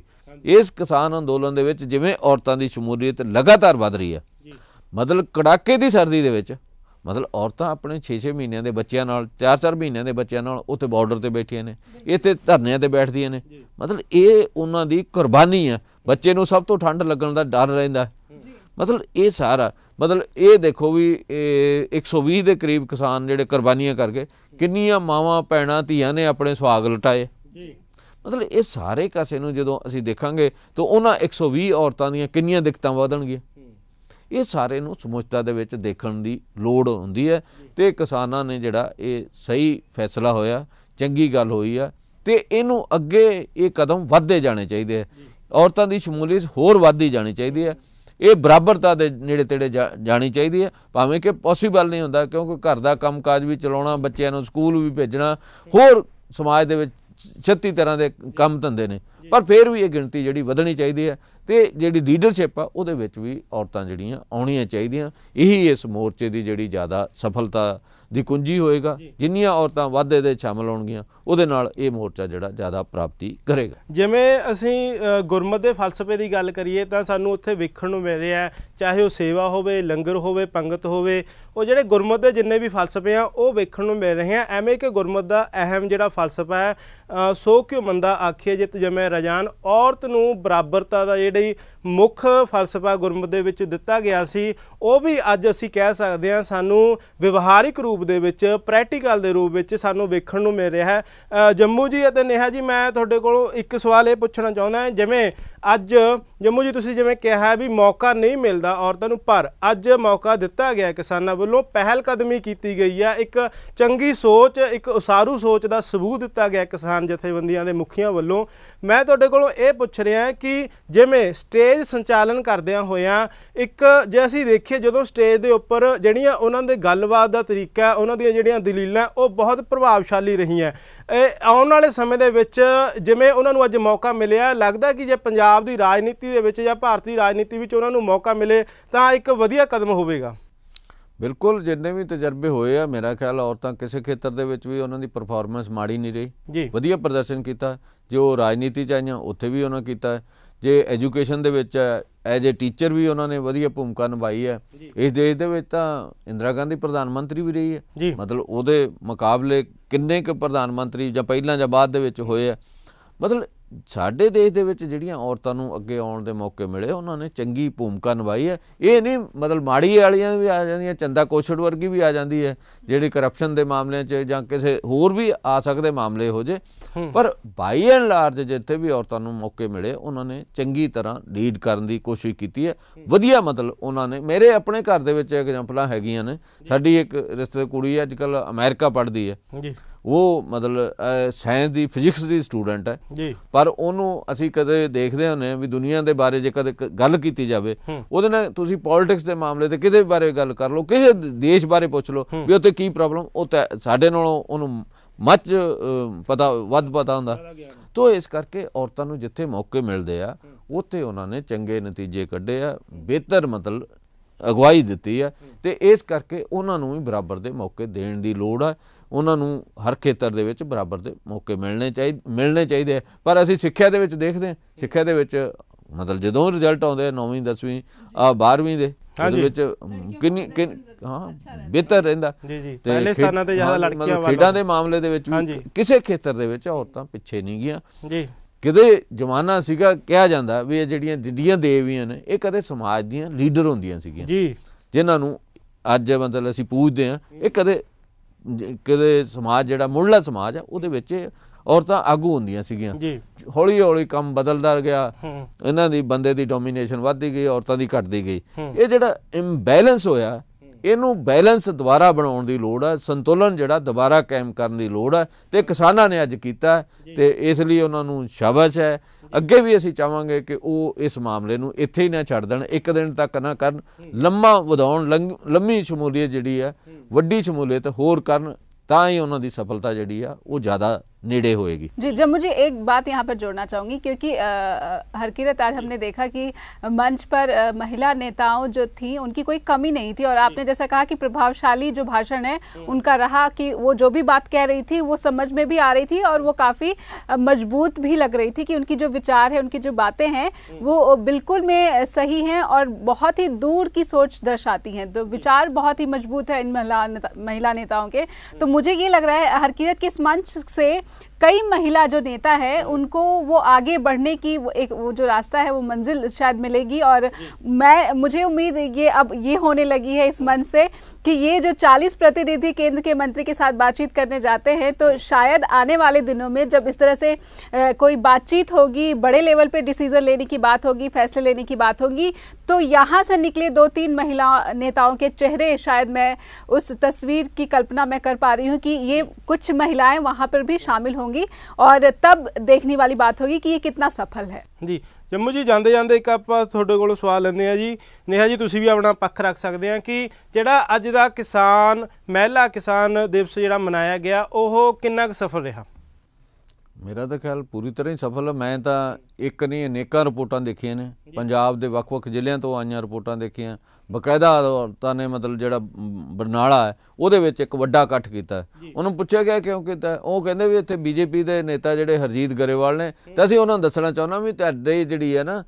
ਇਸ ਕਿਸਾਨ ਅੰਦੋਲਨ ਦੇ ਵਿੱਚ ਜਿਵੇਂ ਔਰਤਾਂ ਦੀ ਸ਼ਮੂਲੀਅਤ ਲਗਾਤਾਰ ਵਧ ਰਹੀ ਹੈ ਮਤਲਬ ਕੜਾਕੇ ਦੀ ਸਰਦੀ ਦੇ ਵਿੱਚ ਮਤਲਬ ਔਰਤਾਂ ਆਪਣੇ 6-6 ਮਹੀਨਿਆਂ ਦੇ ਬੱਚਿਆਂ ਨਾਲ 4-4 ਮਹੀਨਿਆਂ ਦੇ ਬੱਚਿਆਂ ਨਾਲ ਉੱਥੇ ਬਾਰਡਰ ਤੇ ਬੈਠੀਆਂ ਨੇ ਇੱਥੇ ਧਰਨਿਆਂ ਤੇ ਬੈਠਦੀਆਂ ਨੇ ਮਤਲਬ ਇਹ ਉਹਨਾਂ ਦੀ ਕੁਰਬਾਨੀ ਆ ਬੱਚੇ ਨੂੰ ਸਭ ਤੋਂ ਠੰਡ ਲੱਗਣ ਦਾ ਡਰ ਰਹਿੰਦਾ ਮਤਲਬ ਇਹ ਸਾਰਾ ਮਤਲਬ ਇਹ ਦੇਖੋ ਵੀ ਇਹ 120 ਦੇ ਕਰੀਬ ਕਿਸਾਨ ਜਿਹੜੇ ਕੁਰਬਾਨੀਆਂ ਕਰਕੇ ਕਿੰਨੀਆਂ ਮਾਵਾਂ ਪੈਣਾ ਧੀਆਂ ਨੇ ਆਪਣੇ ਸਵਾਗ ਲਟਾਏ ਮਤਲਬ ਇਹ ਸਾਰੇ ਕਾਸੇ ਨੂੰ ਜਦੋਂ ਅਸੀਂ ਦੇਖਾਂਗੇ ਤਾਂ ਉਹਨਾਂ 120 ਔਰਤਾਂ ਦੀਆਂ ਕਿੰਨੀਆਂ ਦਿੱਕਤਾਂ ਵਧਣਗੀਆਂ ਇਹ ਸਾਰੇ ਨੂੰ ਸਮੁੱਚਤਾ ਦੇ ਵਿੱਚ ਦੇਖਣ ਦੀ ਲੋੜ ਹੁੰਦੀ ਹੈ ਤੇ ਕਿਸਾਨਾਂ ਨੇ ਜਿਹੜਾ ਇਹ ਸਹੀ ਫੈਸਲਾ ਹੋਇਆ ਚੰਗੀ ਗੱਲ ਹੋਈ ਆ ਤੇ ਇਹਨੂੰ ਅੱਗੇ ਇਹ ਕਦਮ ਵਧਦੇ ਜਾਣੇ ਚਾਹੀਦੇ ਆ ਔਰਤਾਂ ਦੀ ਸ਼ਮੂਲੀਅਤ ਹੋਰ ਵੱਧਦੀ ਜਾਣੀ ਚਾਹੀਦੀ ਹੈ ਇਹ ਬਰਾਬਰਤਾ ਦੇ ਨੇੜੇ ਤੇੜੇ ਜਾਣੀ ਚਾਹੀਦੀ ਹੈ ਭਾਵੇਂ ਕਿ ਪੋਸੀਬਲ ਨਹੀਂ ਹੁੰਦਾ ਕਿਉਂਕਿ ਘਰ ਦਾ ਕੰਮਕਾਜ ਵੀ ਚਲਾਉਣਾ ਬੱਚਿਆਂ ਨੂੰ ਸਕੂਲ ਵੀ ਭੇਜਣਾ ਹੋਰ ਸਮਾਜ ਦੇ ਵਿੱਚ 36 ਤਰ੍ਹਾਂ ਦੇ ਕੰਮ ਧੰਦੇ ਨੇ ਪਰ ਫਿਰ ਵੀ ਇਹ ਗਿਣਤੀ ਜਿਹੜੀ ਵਧਣੀ ਚਾਹੀਦੀ ਹੈ ਤੇ ਜਿਹੜੀ ਲੀਡਰਸ਼ਿਪ ਆ ਉਹਦੇ ਵਿੱਚ ਵੀ ਔਰਤਾਂ ਜਿਹੜੀਆਂ ਆਉਣੀਆਂ ਚਾਹੀਦੀਆਂ ਇਹੀ ਇਸ ਮੋਰਚੇ ਦੀ ਜਿਹੜੀ ਜ਼ਿਆਦਾ ਸਫਲਤਾ ਦੀ ਕੁੰਜੀ ਹੋਏਗਾ ਜਿੰਨੀਆਂ ਔਰਤਾਂ ਵਾਧੇ ਦੇ ਸ਼ਾਮਲ ਹੋਣਗੀਆਂ ਉਹਦੇ ਨਾਲ ਇਹ ਮੋਰਚਾ ਜਿਹੜਾ ਜ਼ਿਆਦਾ ਪ੍ਰਾਪਤੀ ਕਰੇਗਾ ਜਿਵੇਂ ਅਸੀਂ ਗੁਰਮਤ ਦੇ ਫਲਸਫੇ ਦੀ ਗੱਲ ਕਰੀਏ ਤਾਂ ਸਾਨੂੰ ਉੱਥੇ ਵੇਖਣ ਨੂੰ ਮਿਲ ਰਿਹਾ ਚਾਹੇ ਉਹ ਸੇਵਾ ਹੋਵੇ ਲੰਗਰ ਹੋਵੇ ਪੰਗਤ ਹੋਵੇ ਉਹ ਜਿਹੜੇ ਗੁਰਮਤ ਦੇ ਜਿੰਨੇ ਵੀ ਫਲਸਫੇ ਆ ਉਹ ਵੇਖਣ ਨੂੰ ਮਿਲ ਰਹੇ ਆ ਐਵੇਂ ਕਿ ਗੁਰਮਤ ਦਾ ਅਹਿਮ ਜਿਹੜਾ ਫਲਸਫਾ ਹੈ ਸੋ ਕਿਉ ਮੰਦਾ ਆਖੇ ਜਿਤ ਜਮੈ ਰਜਾਨ ਔਰਤ ਨੂੰ ਬਰਾਬਰਤਾ ਦਾ ਜਿਹੜੀ ਮੁੱਖ ਫਲਸਫਾ ਗੁਰਮਤ ਦੇ ਵਿੱਚ ਦਿੱਤਾ ਗਿਆ ਸੀ ਉਹ ਵੀ ਅੱਜ ਅਸੀਂ ਕਹਿ ਸਕਦੇ ਆ ਸਾਨੂੰ ਵਿਵਹਾਰਿਕ ਰੂਪ ਰੂਪ ਦੇ ਵਿੱਚ ਪ੍ਰੈਕਟੀਕਲ ਦੇ ਰੂਪ ਵਿੱਚ ਸਾਨੂੰ ਵੇਖਣ ਨੂੰ ਮਿਲ ਰਿਹਾ ਹੈ ਜੰਮੂ ਜੀ ਅਤੇ ਨੇਹਾ ਜੀ ਮੈਂ ਤੁਹਾਡੇ ਕੋਲੋਂ ਇੱਕ ਸਵਾਲ ਇਹ ਪੁੱਛਣਾ ਚਾਹੁੰਦਾ ਜਿਵੇਂ ਅੱਜ ਜੰਮੂ ਜੀ ਤੁਸੀਂ ਜਿਵੇਂ ਕਿਹਾ ਵੀ ਮੌਕਾ ਨਹੀਂ ਮਿਲਦਾ ਔਰਤਾਂ ਨੂੰ ਪਰ ਅੱਜ ਮੌਕਾ ਦਿੱਤਾ ਗਿਆ ਕਿਸਾਨਾਂ ਵੱਲੋਂ ਪਹਿਲ ਕਦਮੀ ਕੀਤੀ ਗਈ ਹੈ ਇੱਕ ਚੰਗੀ ਸੋਚ ਇੱਕ ਉਸਾਰੂ ਸੋਚ ਦਾ ਸਬੂਤ ਦਿੱਤਾ ਗਿਆ ਕਿਸਾਨ ਜਥੇਬੰਦੀਆਂ ਦੇ ਮੁਖੀਆਂ ਵੱਲੋਂ ਮੈਂ ਤੁਹਾਡੇ ਕੋਲੋਂ ਇਹ ਪੁੱਛ ਰਿਹਾ ਕਿ ਜਿਵੇਂ ਸਟੇਜ ਸੰਚਾਲਨ ਕਰਦਿਆਂ ਹੋਇਆਂ ਇੱਕ ਜੇ ਅਸੀਂ ਦੇਖੀਏ ਜਦੋਂ ਸਟੇਜ ਦੇ ਉੱਪਰ ਜਿਹੜੀਆਂ ਉਹਨਾਂ ਦੇ ਗੱਲਬਾਤ ਦਾ ਤਰੀਕਾ ਹੈ ਉਹਨਾਂ ਦੀਆਂ ਜਿਹੜੀਆਂ ਦਲੀਲਾਂ ਉਹ ਬਹੁਤ ਪ੍ਰਭਾਵਸ਼ਾਲੀ ਰਹੀਆਂ ਇਹ ਆਉਣ ਵਾਲੇ ਸਮੇਂ ਦੇ ਵਿੱਚ ਜਿਵੇਂ ਉਹਨਾਂ ਨੂੰ ਅੱਜ ਮੌਕਾ ਮਿਲਿਆ ਲੱਗਦਾ ਕਿ ਜੇ ਪੰਜਾਬ ਦੀ ਰਾਜਨੀਤੀ ਦੇ ਵਿੱਚ ਜਾਂ ਭਾਰਤੀ ਰਾਜਨੀਤੀ ਵਿੱਚ ਉਹਨਾਂ ਨੂੰ ਮੌਕਾ ਮਿਲੇ ਤਾਂ ਇੱਕ ਵਧੀਆ ਕਦਮ ਹੋਵੇਗਾ ਬਿਲਕੁਲ ਜਿੰਨੇ ਵੀ ਤਜਰਬੇ ਹੋਏ ਆ ਮੇਰਾ ਖਿਆਲ ਔਰਤਾਂ ਕਿਸੇ ਖੇਤਰ ਦੇ ਵਿੱਚ ਵੀ ਉਹਨਾਂ ਦੀ ਪਰਫਾਰਮੈਂਸ ਮਾੜੀ ਨਹੀਂ ਰਹੀ ਵਧੀਆ ਪ੍ਰਦਰਸ਼ਨ ਕੀਤਾ ਜੋ ਰਾਜਨੀਤੀ ਚ ਆਈਆਂ ਉੱਥੇ ਵੀ ਉਹਨਾਂ ਕੀਤਾ ਜੇ ਐਜੂਕੇਸ਼ਨ ਦੇ ਵਿੱਚ ਐਜ਼ ਅ ਟੀਚਰ ਵੀ ਉਹਨਾਂ ਨੇ ਵਧੀਆ ਭੂਮਿਕਾ ਨਿਭਾਈ ਹੈ ਇਸ ਦੇਸ਼ ਦੇ ਵਿੱਚ ਤਾਂ ਇੰਦਰਾ ਗਾਂਧੀ ਪ੍ਰਧਾਨ ਮੰਤਰੀ ਵੀ ਰਹੀ ਹੈ ਮਤਲਬ ਉਹਦੇ ਮੁਕਾਬਲੇ ਕਿੰਨੇ ਕੁ ਪ੍ਰਧਾਨ ਮੰਤਰੀ ਜਾਂ ਪਹਿਲਾਂ ਜਾਂ ਬਾਅਦ ਦੇ ਵਿੱਚ ਹੋਏ ਆ ਮਤਲਬ ਸਾਡੇ ਦੇਸ਼ ਦੇ ਵਿੱਚ ਜਿਹੜੀਆਂ ਔਰਤਾਂ ਨੂੰ ਅੱਗੇ ਆਉਣ ਦੇ ਮੌਕੇ ਮਿਲੇ ਉਹਨਾਂ ਨੇ ਚੰਗੀ ਭੂਮਿਕਾ ਨਿਭਾਈ ਹੈ ਇਹ ਨਹੀਂ ਮਤਲਬ ਮਾੜੀ ਵਾਲੀਆਂ ਵੀ ਆ ਜਾਂਦੀਆਂ ਚੰਦਾ ਕੋਸ਼ੜ ਵਰਗੀ ਵੀ ਆ ਜਾਂਦੀ ਹੈ ਜਿਹੜੀ ਕਰਪਸ਼ਨ ਦੇ ਮਾਮਲਿਆਂ 'ਚ ਜਾਂ ਕਿਸੇ ਹੋਰ ਵੀ ਆ ਸਕਦੇ ਮਾਮਲੇ ਹੋ ਜੇ ਪਰ ਬਾਈ ਐਂਡ ਲਾਰਜ ਜਿੱਥੇ ਵੀ ਔਰਤਾਂ ਨੂੰ ਮੌਕੇ ਮਿਲੇ ਉਹਨਾਂ ਨੇ ਚੰਗੀ ਤਰ੍ਹਾਂ ਲੀਡ ਕਰਨ ਦੀ ਕੋਸ਼ਿਸ਼ ਕੀਤੀ ਹੈ ਵਧੀਆ ਮਤਲਬ ਉਹਨਾਂ ਨੇ ਮੇਰੇ ਆਪਣੇ ਘਰ ਦੇ ਵਿੱਚ ਐਗਜ਼ਾਮਪਲਾਂ ਹੈਗੀਆਂ ਨੇ ਸਾਡੀ ਇੱਕ ਰਿਸ਼ਤੇ ਕੁੜੀ ਅੱਜ ਕੱਲ ਅਮਰੀਕਾ ਪੜ੍ਹਦੀ ਹੈ ਜੀ ਉਹ ਮਤਲਬ ਸਾਇੰਸ ਦੀ ਫਿਜ਼ਿਕਸ ਦੀ ਸਟੂਡੈਂਟ ਹੈ ਜੀ ਪਰ ਉਹਨੂੰ ਅਸੀਂ ਕਦੇ ਦੇਖਦੇ ਹੁੰਨੇ ਆ ਵੀ ਦੁਨੀਆ ਦੇ ਬਾਰੇ ਜੇ ਕਦੇ ਗੱਲ ਕੀਤੀ ਜਾਵੇ ਉਹਦੇ ਨਾਲ ਤੁਸੀਂ ਪੋਲਿਟਿਕਸ ਦੇ ਮਾਮਲੇ ਤੇ ਕਿਤੇ ਬਾਰੇ ਗੱਲ ਕਰ ਲਓ ਕਿਸੇ ਦੇਸ਼ ਬਾਰੇ ਪੁੱਛ ਲਓ ਵੀ ਉੱਥੇ ਕੀ ਪ੍ਰੋਬਲਮ ਉਹ ਸਾਡੇ ਨਾਲੋਂ ਉਹਨੂੰ ਮੱਚ ਪਤਾ ਵੱਧ ਪਤਾ ਹੁੰਦਾ ਤੋਂ ਇਸ ਕਰਕੇ ਔਰਤਾਂ ਨੂੰ ਜਿੱਥੇ ਮੌਕੇ ਮਿਲਦੇ ਆ ਉੱਥੇ ਉਹਨਾਂ ਨੇ ਚੰਗੇ ਨਤੀਜੇ ਕੱਢੇ ਆ ਬਿਹਤਰ ਮਤਲਬ ਅਗਵਾਈ ਦਿੱਤੀ ਆ ਤੇ ਇਸ ਕਰਕੇ ਉਹਨਾਂ ਨੂੰ ਵੀ ਬਰਾਬਰ ਦੇ ਮੌਕੇ ਦੇਣ ਦੀ ਲੋੜ ਆ ਉਹਨਾਂ ਨੂੰ ਹਰ ਖੇਤਰ ਦੇ ਵਿੱਚ ਬਰਾਬਰ ਦੇ ਮੌਕੇ ਮਿਲਣੇ ਚਾਹੀਦੇ ਮਿਲਣੇ ਚਾਹੀਦੇ ਪਰ ਅਸੀਂ ਸਿੱਖਿਆ ਦੇ ਵਿੱਚ ਦੇਖਦੇ ਹਾਂ ਸਿੱਖਿਆ ਦੇ ਵਿੱਚ ਮਤਲਬ ਜਦੋਂ ਰਿਜ਼ਲਟ ਆਉਂਦੇ 9ਵੀਂ 10ਵੀਂ 12ਵੀਂ ਦੇ ਉਹਦੇ ਵਿੱਚ ਕਿੰਨੀ ਹਾਂ ਬਿਹਤਰ ਰਹਿੰਦਾ ਜੀ ਜੀ ਪਹਿਲੇ ਸਥਾਨਾਂ ਤੇ ਜ਼ਿਆਦਾ ਲੜਕੀਆਂ ਵਾਲਾ ਖੇਡਾਂ ਦੇ ਮਾਮਲੇ ਦੇ ਵਿੱਚ ਵੀ ਕਿਸੇ ਖੇਤਰ ਦੇ ਵਿੱਚ ਔਰਤਾਂ ਪਿੱਛੇ ਨਹੀਂ ਗਈਆਂ ਜੀ ਕਿਤੇ ਜ਼ਮਾਨਾ ਸੀਗਾ ਕਿਹਾ ਜਾਂਦਾ ਵੀ ਇਹ ਜਿਹੜੀਆਂ ਦਿੱਦੀਆਂ ਦੇਵੀਆਂ ਨੇ ਇਹ ਕਦੇ ਸਮਾਜ ਦੀਆਂ ਲੀਡਰ ਹੁੰਦੀਆਂ ਸੀਗੀਆਂ ਜੀ ਜਿਨ੍ਹਾਂ ਨੂੰ ਅੱਜ ਮਤਲਬ ਅਸੀਂ ਪੁੱਛਦੇ ਆ ਇਹ ਕਦੇ ਕਦੇ ਸਮਾਜ ਜਿਹੜਾ ਮੁੱਢਲਾ ਸਮਾਜ ਆ ਉਹਦੇ ਵਿੱਚ ਔਰਤਾਂ ਆਗੂ ਹੁੰਦੀਆਂ ਸੀਗੀਆਂ ਜੀ ਹੌਲੀ ਹੌਲੀ ਕੰਮ ਬਦਲਦਾ ਗਿਆ ਇਹਨਾਂ ਦੀ ਬੰਦੇ ਦੀ ਡੋਮੀਨੇਸ਼ਨ ਵੱਧਦੀ ਗਈ ਔਰਤਾਂ ਦੀ ਘਟਦੀ ਗਈ ਇਹ ਜਿਹੜਾ ਇੰਬੈਲੈਂਸ ਹੋਇਆ ਇਹਨੂੰ ਬੈਲੈਂਸ ਦੁਬਾਰਾ ਬਣਾਉਣ ਦੀ ਲੋੜ ਹੈ ਸੰਤੁਲਨ ਜਿਹੜਾ ਦੁਬਾਰਾ ਕਾਇਮ ਕਰਨ ਦੀ ਲੋੜ ਹੈ ਤੇ ਕਿਸਾਨਾਂ ਨੇ ਅੱਜ ਕੀਤਾ ਤੇ ਇਸ ਲਈ ਉਹਨਾਂ ਨੂੰ ਸ਼ਾਬਾਸ਼ ਹੈ ਅੱਗੇ ਵੀ ਅਸੀਂ ਚਾਹਾਂਗੇ ਕਿ ਉਹ ਇਸ ਮਾਮਲੇ ਨੂੰ ਇੱਥੇ ਹੀ ਨਾ ਛੱਡ ਦੇਣ ਇੱਕ ਦਿਨ ਤੱਕ ਨਾ ਕਰਨ ਲੰਮਾ ਵਧਾਉਣ ਲੰਮੀ ਸ਼ਮੂਲੀਅਤ ਜਿਹੜੀ ਹੈ ਵੱਡੀ ਸ਼ਮੂਲੀਅਤ ਹੋਰ ਕਰਨ ਤਾਂ ਹੀ ਉਹਨਾਂ ਦੀ ਸਫਲਤਾ ਜਿਹੜੀ ਆ ਉਹ ਜ਼ਿਆਦਾ निडे होएगी जी जब मुझे एक बात यहाँ पर जोड़ना चाहूँगी क्योंकि हरकीरत आज हमने देखा कि मंच पर आ, महिला नेताओं जो थी उनकी कोई कमी नहीं थी और आपने जैसा कहा कि प्रभावशाली जो भाषण है उनका रहा कि वो जो भी बात कह रही थी वो समझ में भी आ रही थी और वो काफ़ी मजबूत भी लग रही थी कि उनकी जो विचार है उनकी जो बातें हैं वो बिल्कुल में सही हैं और बहुत ही दूर की सोच दर्शाती हैं तो विचार बहुत ही मजबूत है इन महिला महिला नेताओं के तो मुझे ये लग रहा है हरकीरत के इस मंच से कई महिला जो नेता है हम्म। उनको वो आगे बढ़ने की वो एक वो जो रास्ता है वो मंजिल शायद मिलेगी और मैं मुझे उम्मीद ये अब ये होने लगी है इस हम्म। मंच से कि ये जो 40 प्रतिनिधि केंद्र के मंत्री के साथ बातचीत करने जाते हैं तो हम्म। शायद आने वाले दिनों में जब इस तरह से कोई बातचीत होगी बड़े लेवल पे डिसीजन लेने की बात होगी फैसले लेने की बात होगी तो यहाँ से निकले दो तीन महिला नेताओं के चेहरे शायद मैं उस तस्वीर की कल्पना मैं कर पा रही हूँ कि ये कुछ महिलाएं वहाँ पर भी शामिल होंगी होंगी और तब ਦੇਖਣੇ ਵਾਲੀ ਬਾਤ ਹੋਗੀ ਕਿ ਇਹ ਕਿੰਨਾ ਸਫਲ ਹੈ ਜੀ ਜੰਮੂ ਜੀ ਜਾਂਦੇ ਜਾਂਦੇ ਇੱਕ ਆਪਾਂ ਤੁਹਾਡੇ ਕੋਲ ਸਵਾਲ ਲੈਂਦੇ ਆ ਜੀ ਨੇਹਾ ਜੀ ਤੁਸੀਂ ਵੀ ਆਪਣਾ ਪੱਖ ਰੱਖ ਸਕਦੇ ਆ ਕਿ ਜਿਹੜਾ ਅੱਜ ਦਾ ਕਿਸਾਨ ਮਹਿਲਾ ਕਿਸਾਨ ਦਿਵਸ ਜਿਹੜਾ ਮਨਾਇਆ ਗਿਆ ਉਹ ਕਿੰਨਾ ਕੁ ਸਫਲ ਰਿਹਾ ਮੇਰਾ ਤਾਂ ਖਿਆਲ ਪੂਰੀ ਤਰ੍ਹਾਂ ਹੀ ਸਫਲ ਹੈ ਮੈਂ ਤਾਂ ਇੱਕ ਨਹੀਂ ਅਨੇਕਾਂ ਰਿਪੋਰਟਾਂ ਦੇਖੀਆਂ ਨੇ ਪੰਜਾਬ ਦੇ ਵੱਖ-ਵੱਖ ਜ਼ਿਲ੍ਹਿਆਂ ਤੋਂ ਆਈਆਂ ਰਿਪੋਰਟਾਂ ਦੇਖੀਆਂ ਬਕਾਇਦਾ ਔਰਤਾਂ ਨੇ ਮਤਲਬ ਜਿਹੜਾ ਬਰਨਾਲਾ ਹੈ ਉਹਦੇ ਵਿੱਚ ਇੱਕ ਵੱਡਾ ਇਕੱਠ ਕੀਤਾ ਉਹਨੂੰ ਪੁੱਛਿਆ ਗਿਆ ਕਿਉਂਕਿ ਉਹ ਕਹਿੰਦੇ ਵੀ ਇੱਥੇ ਬੀਜੇਪੀ ਦੇ ਨੇਤਾ ਜਿਹੜੇ ਹਰਜੀਤ ਗਰੇਵਾਲ ਨੇ ਤਾਂ ਅਸੀਂ ਉਹਨਾਂ ਨੂੰ ਦੱਸਣਾ ਚਾਹੁੰਦਾ ਵੀ ਤੁਹਾਡੇ ਜਿਹੜੀ ਹੈ ਨਾ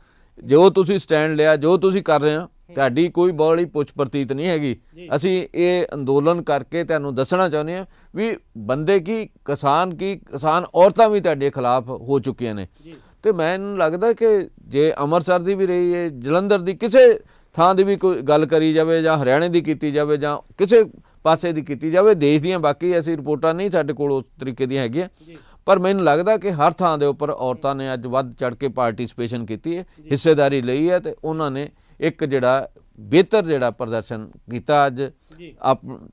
ਜੋ ਤੁਸੀਂ ਸਟੈਂਡ ਲਿਆ ਜੋ ਤੁਸੀਂ ਕਰ ਰਹੇ ਹੋ ਤੁਹਾਡੀ ਕੋਈ ਬੋਲੀ ਪੁੱਛ ਪ੍ਰਤੀਤ ਨਹੀਂ ਹੈਗੀ ਅਸੀਂ ਇਹ ਅੰਦੋਲਨ ਕਰਕੇ ਤੁਹਾਨੂੰ ਦੱਸਣਾ ਚਾਹੁੰਦੇ ਹਾਂ ਵੀ ਬੰਦੇ ਕੀ ਕਿਸਾਨ ਕੀ ਕਿਸਾਨ ਔਰਤਾਂ ਵੀ ਤੁਹਾਡੇ ਖਿਲਾਫ ਹੋ ਚੁੱਕੀਆਂ ਨੇ ਤੇ ਮੈਨੂੰ ਲੱਗਦਾ ਕਿ ਜੇ ਅੰਮ੍ਰਿਤਸਰ ਦੀ ਵੀ ਰਹੀ ਹੈ ਜਲੰਧਰ ਦੀ ਕਿਸੇ ਥਾਂ ਦੀ ਵੀ ਕੋਈ ਗੱਲ ਕਰੀ ਜਾਵੇ ਜਾਂ ਹਰਿਆਣੇ ਦੀ ਕੀਤੀ ਜਾਵੇ ਜਾਂ ਕਿਸੇ ਪਾਸੇ ਦੀ ਕੀਤੀ ਜਾਵੇ ਦੇਸ਼ ਦੀਆਂ ਬਾਕੀ ਐਸੀ ਰਿਪੋਰਟਾਂ ਨਹੀਂ ਸਾਡੇ ਕੋਲ ਉਸ ਤਰੀਕੇ ਦੀਆਂ ਹੈਗੀਆਂ ਪਰ ਮੈਨੂੰ ਲੱਗਦਾ ਕਿ ਹਰ ਥਾਂ ਦੇ ਉੱਪਰ ਔਰਤਾਂ ਨੇ ਅੱਜ ਵੱਧ ਚੜ ਕੇ ਪਾਰਟਿਸਪੇਸ਼ਨ ਕੀਤੀ ਹੈ ਹਿੱਸੇਦਾਰੀ ਲਈ ਹੈ ਤੇ ਉਹਨਾਂ ਨੇ ਇੱਕ ਜਿਹੜਾ ਬਿਹਤਰ ਜਿਹੜਾ ਪ੍ਰਦਰਸ਼ਨ ਕੀਤਾ ਅੱਜ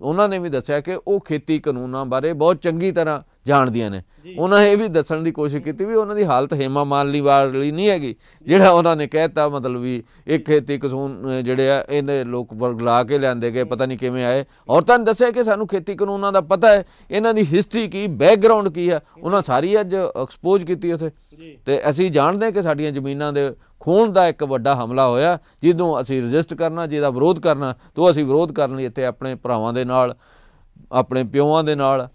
ਉਹਨਾਂ ਨੇ ਵੀ ਦੱਸਿਆ ਕਿ ਉਹ ਖੇਤੀ ਕਾਨੂੰਨਾਂ ਬਾਰੇ ਬਹੁਤ ਚੰਗੀ ਤਰ੍ਹਾਂ ਜਾਣਦੀਆਂ ਨੇ ਉਹਨਾਂ ਇਹ ਵੀ ਦੱਸਣ ਦੀ ਕੋਸ਼ਿਸ਼ ਕੀਤੀ ਵੀ ਉਹਨਾਂ ਦੀ ਹਾਲਤ ਹੇਮਾ ਮਾਲਨੀ ਵਾਲੀ ਨਹੀਂ ਹੈਗੀ ਜਿਹੜਾ ਉਹਨਾਂ ਨੇ ਕਹਿਤਾ ਮਤਲਬ ਵੀ ਇੱਕ ਖੇਤੀ ਕਾਨੂੰਨ ਜਿਹੜੇ ਆ ਇਹਨੇ ਲੋਕ ਵਰਗ ਲਾ ਕੇ ਲੈਂਦੇ ਗਏ ਪਤਾ ਨਹੀਂ ਕਿਵੇਂ ਆਏ ਔਰਤਾਂ ਨੇ ਦੱਸਿਆ ਕਿ ਸਾਨੂੰ ਖੇਤੀ ਕਾਨੂੰਨਾਂ ਦਾ ਪਤਾ ਹੈ ਇਹਨਾਂ ਦੀ ਹਿਸਟਰੀ ਕੀ ਬੈਕਗ੍ਰਾਉਂਡ ਕੀ ਹੈ ਉਹਨਾਂ ਸਾਰੀ ਅੱਜ ਐਕਸਪੋਜ਼ ਕੀਤੀ ਉਥੇ ਤੇ ਅਸੀਂ ਜਾਣਦੇ ਹਾਂ ਕਿ ਸਾਡੀਆਂ ਜ਼ਮੀਨਾਂ ਦੇ ਖੂਨ ਦਾ ਇੱਕ ਵੱਡਾ ਹਮਲਾ ਹੋਇਆ ਜਿੱਦੋਂ ਅਸੀਂ ਰਜਿਸਟ ਕਰਨਾ ਜਿਹਦਾ ਵਿਰੋਧ ਕਰਨਾ ਤੋਂ ਅਸੀਂ ਵਿਰੋਧ ਕਰਨ ਲਈ ਇੱਥੇ ਆਪਣੇ ਭਰਾਵਾਂ ਦੇ ਨਾਲ ਆਪਣੇ ਪਿਓਾਂ ਦੇ ਨਾਲ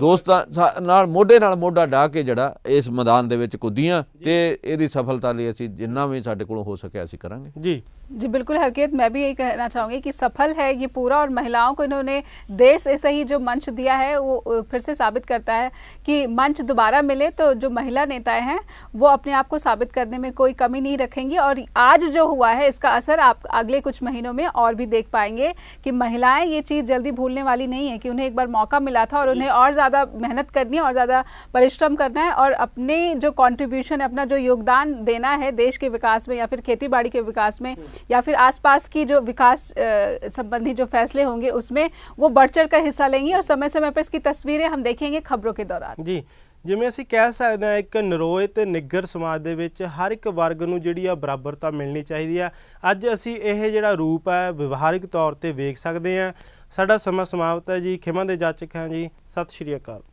ਦੋਸਤਾਂ ਨਾਲ ਮੋਢੇ ਨਾਲ ਮੋਢਾ ਢਾ ਕੇ ਜਿਹੜਾ ਇਸ ਮੈਦਾਨ ਦੇ ਵਿੱਚ ਕੁੱਦੀਆਂ ਤੇ ਇਹਦੀ ਸਫਲਤਾ ਲਈ ਅਸੀਂ ਜਿੰਨਾ ਵੀ ਸਾਡੇ ਕੋਲੋਂ ਹੋ ਸਕਿਆ ਅਸੀਂ ਕਰਾਂਗੇ ਜੀ जी बिल्कुल हरकेत मैं भी यही कहना चाहूँगी कि सफल है ये पूरा और महिलाओं को इन्होंने देर से सही जो मंच दिया है वो फिर से साबित करता है कि मंच दोबारा मिले तो जो महिला नेताएं हैं वो अपने आप को साबित करने में कोई कमी नहीं रखेंगी और आज जो हुआ है इसका असर आप अगले कुछ महीनों में और भी देख पाएंगे कि महिलाएं ये चीज़ जल्दी भूलने वाली नहीं है कि उन्हें एक बार मौका मिला था और उन्हें और ज़्यादा मेहनत करनी है और ज़्यादा परिश्रम करना है और अपने जो कॉन्ट्रीब्यूशन अपना जो योगदान देना है देश के विकास में या फिर खेती के विकास में या फिर आसपास की जो विकास संबंधी जो फैसले होंगे उसमें वो बढ़ चढ़ कर हिस्सा लेंगी और समय समय पर इसकी ਤਸਵੀਰਾਂ ਹਮ ਦੇਖेंगे ਖਬਰੋਂ ਕੇ ਦੌਰਾਨ ਜੀ ਜਿਵੇਂ ਅਸੀਂ ਕਹਿ ਸਕਦੇ ਹਾਂ ਇੱਕ ਨਰੋਏ ਤੇ ਨਿੱਗਰ ਸਮਾਜ ਦੇ ਵਿੱਚ ਹਰ ਇੱਕ ਵਰਗ ਨੂੰ ਜਿਹੜੀ ਆ ਬਰਾਬਰਤਾ ਮਿਲਣੀ ਚਾਹੀਦੀ ਆ ਅੱਜ ਅਸੀਂ ਇਹ ਜਿਹੜਾ ਰੂਪ ਹੈ ਵਿਵਹਾਰਿਕ ਤੌਰ ਤੇ ਵੇਖ ਸਕਦੇ ਹਾਂ ਸਾਡਾ ਸਮਾਂ ਸਮਾਪਤ ਹੈ ਜੀ ਖਿਮਾ ਦੇ ਜਾਚਕ ਹਾਂ ਜੀ ਸਤਿ ਸ਼੍ਰੀ ਅਕਾਲ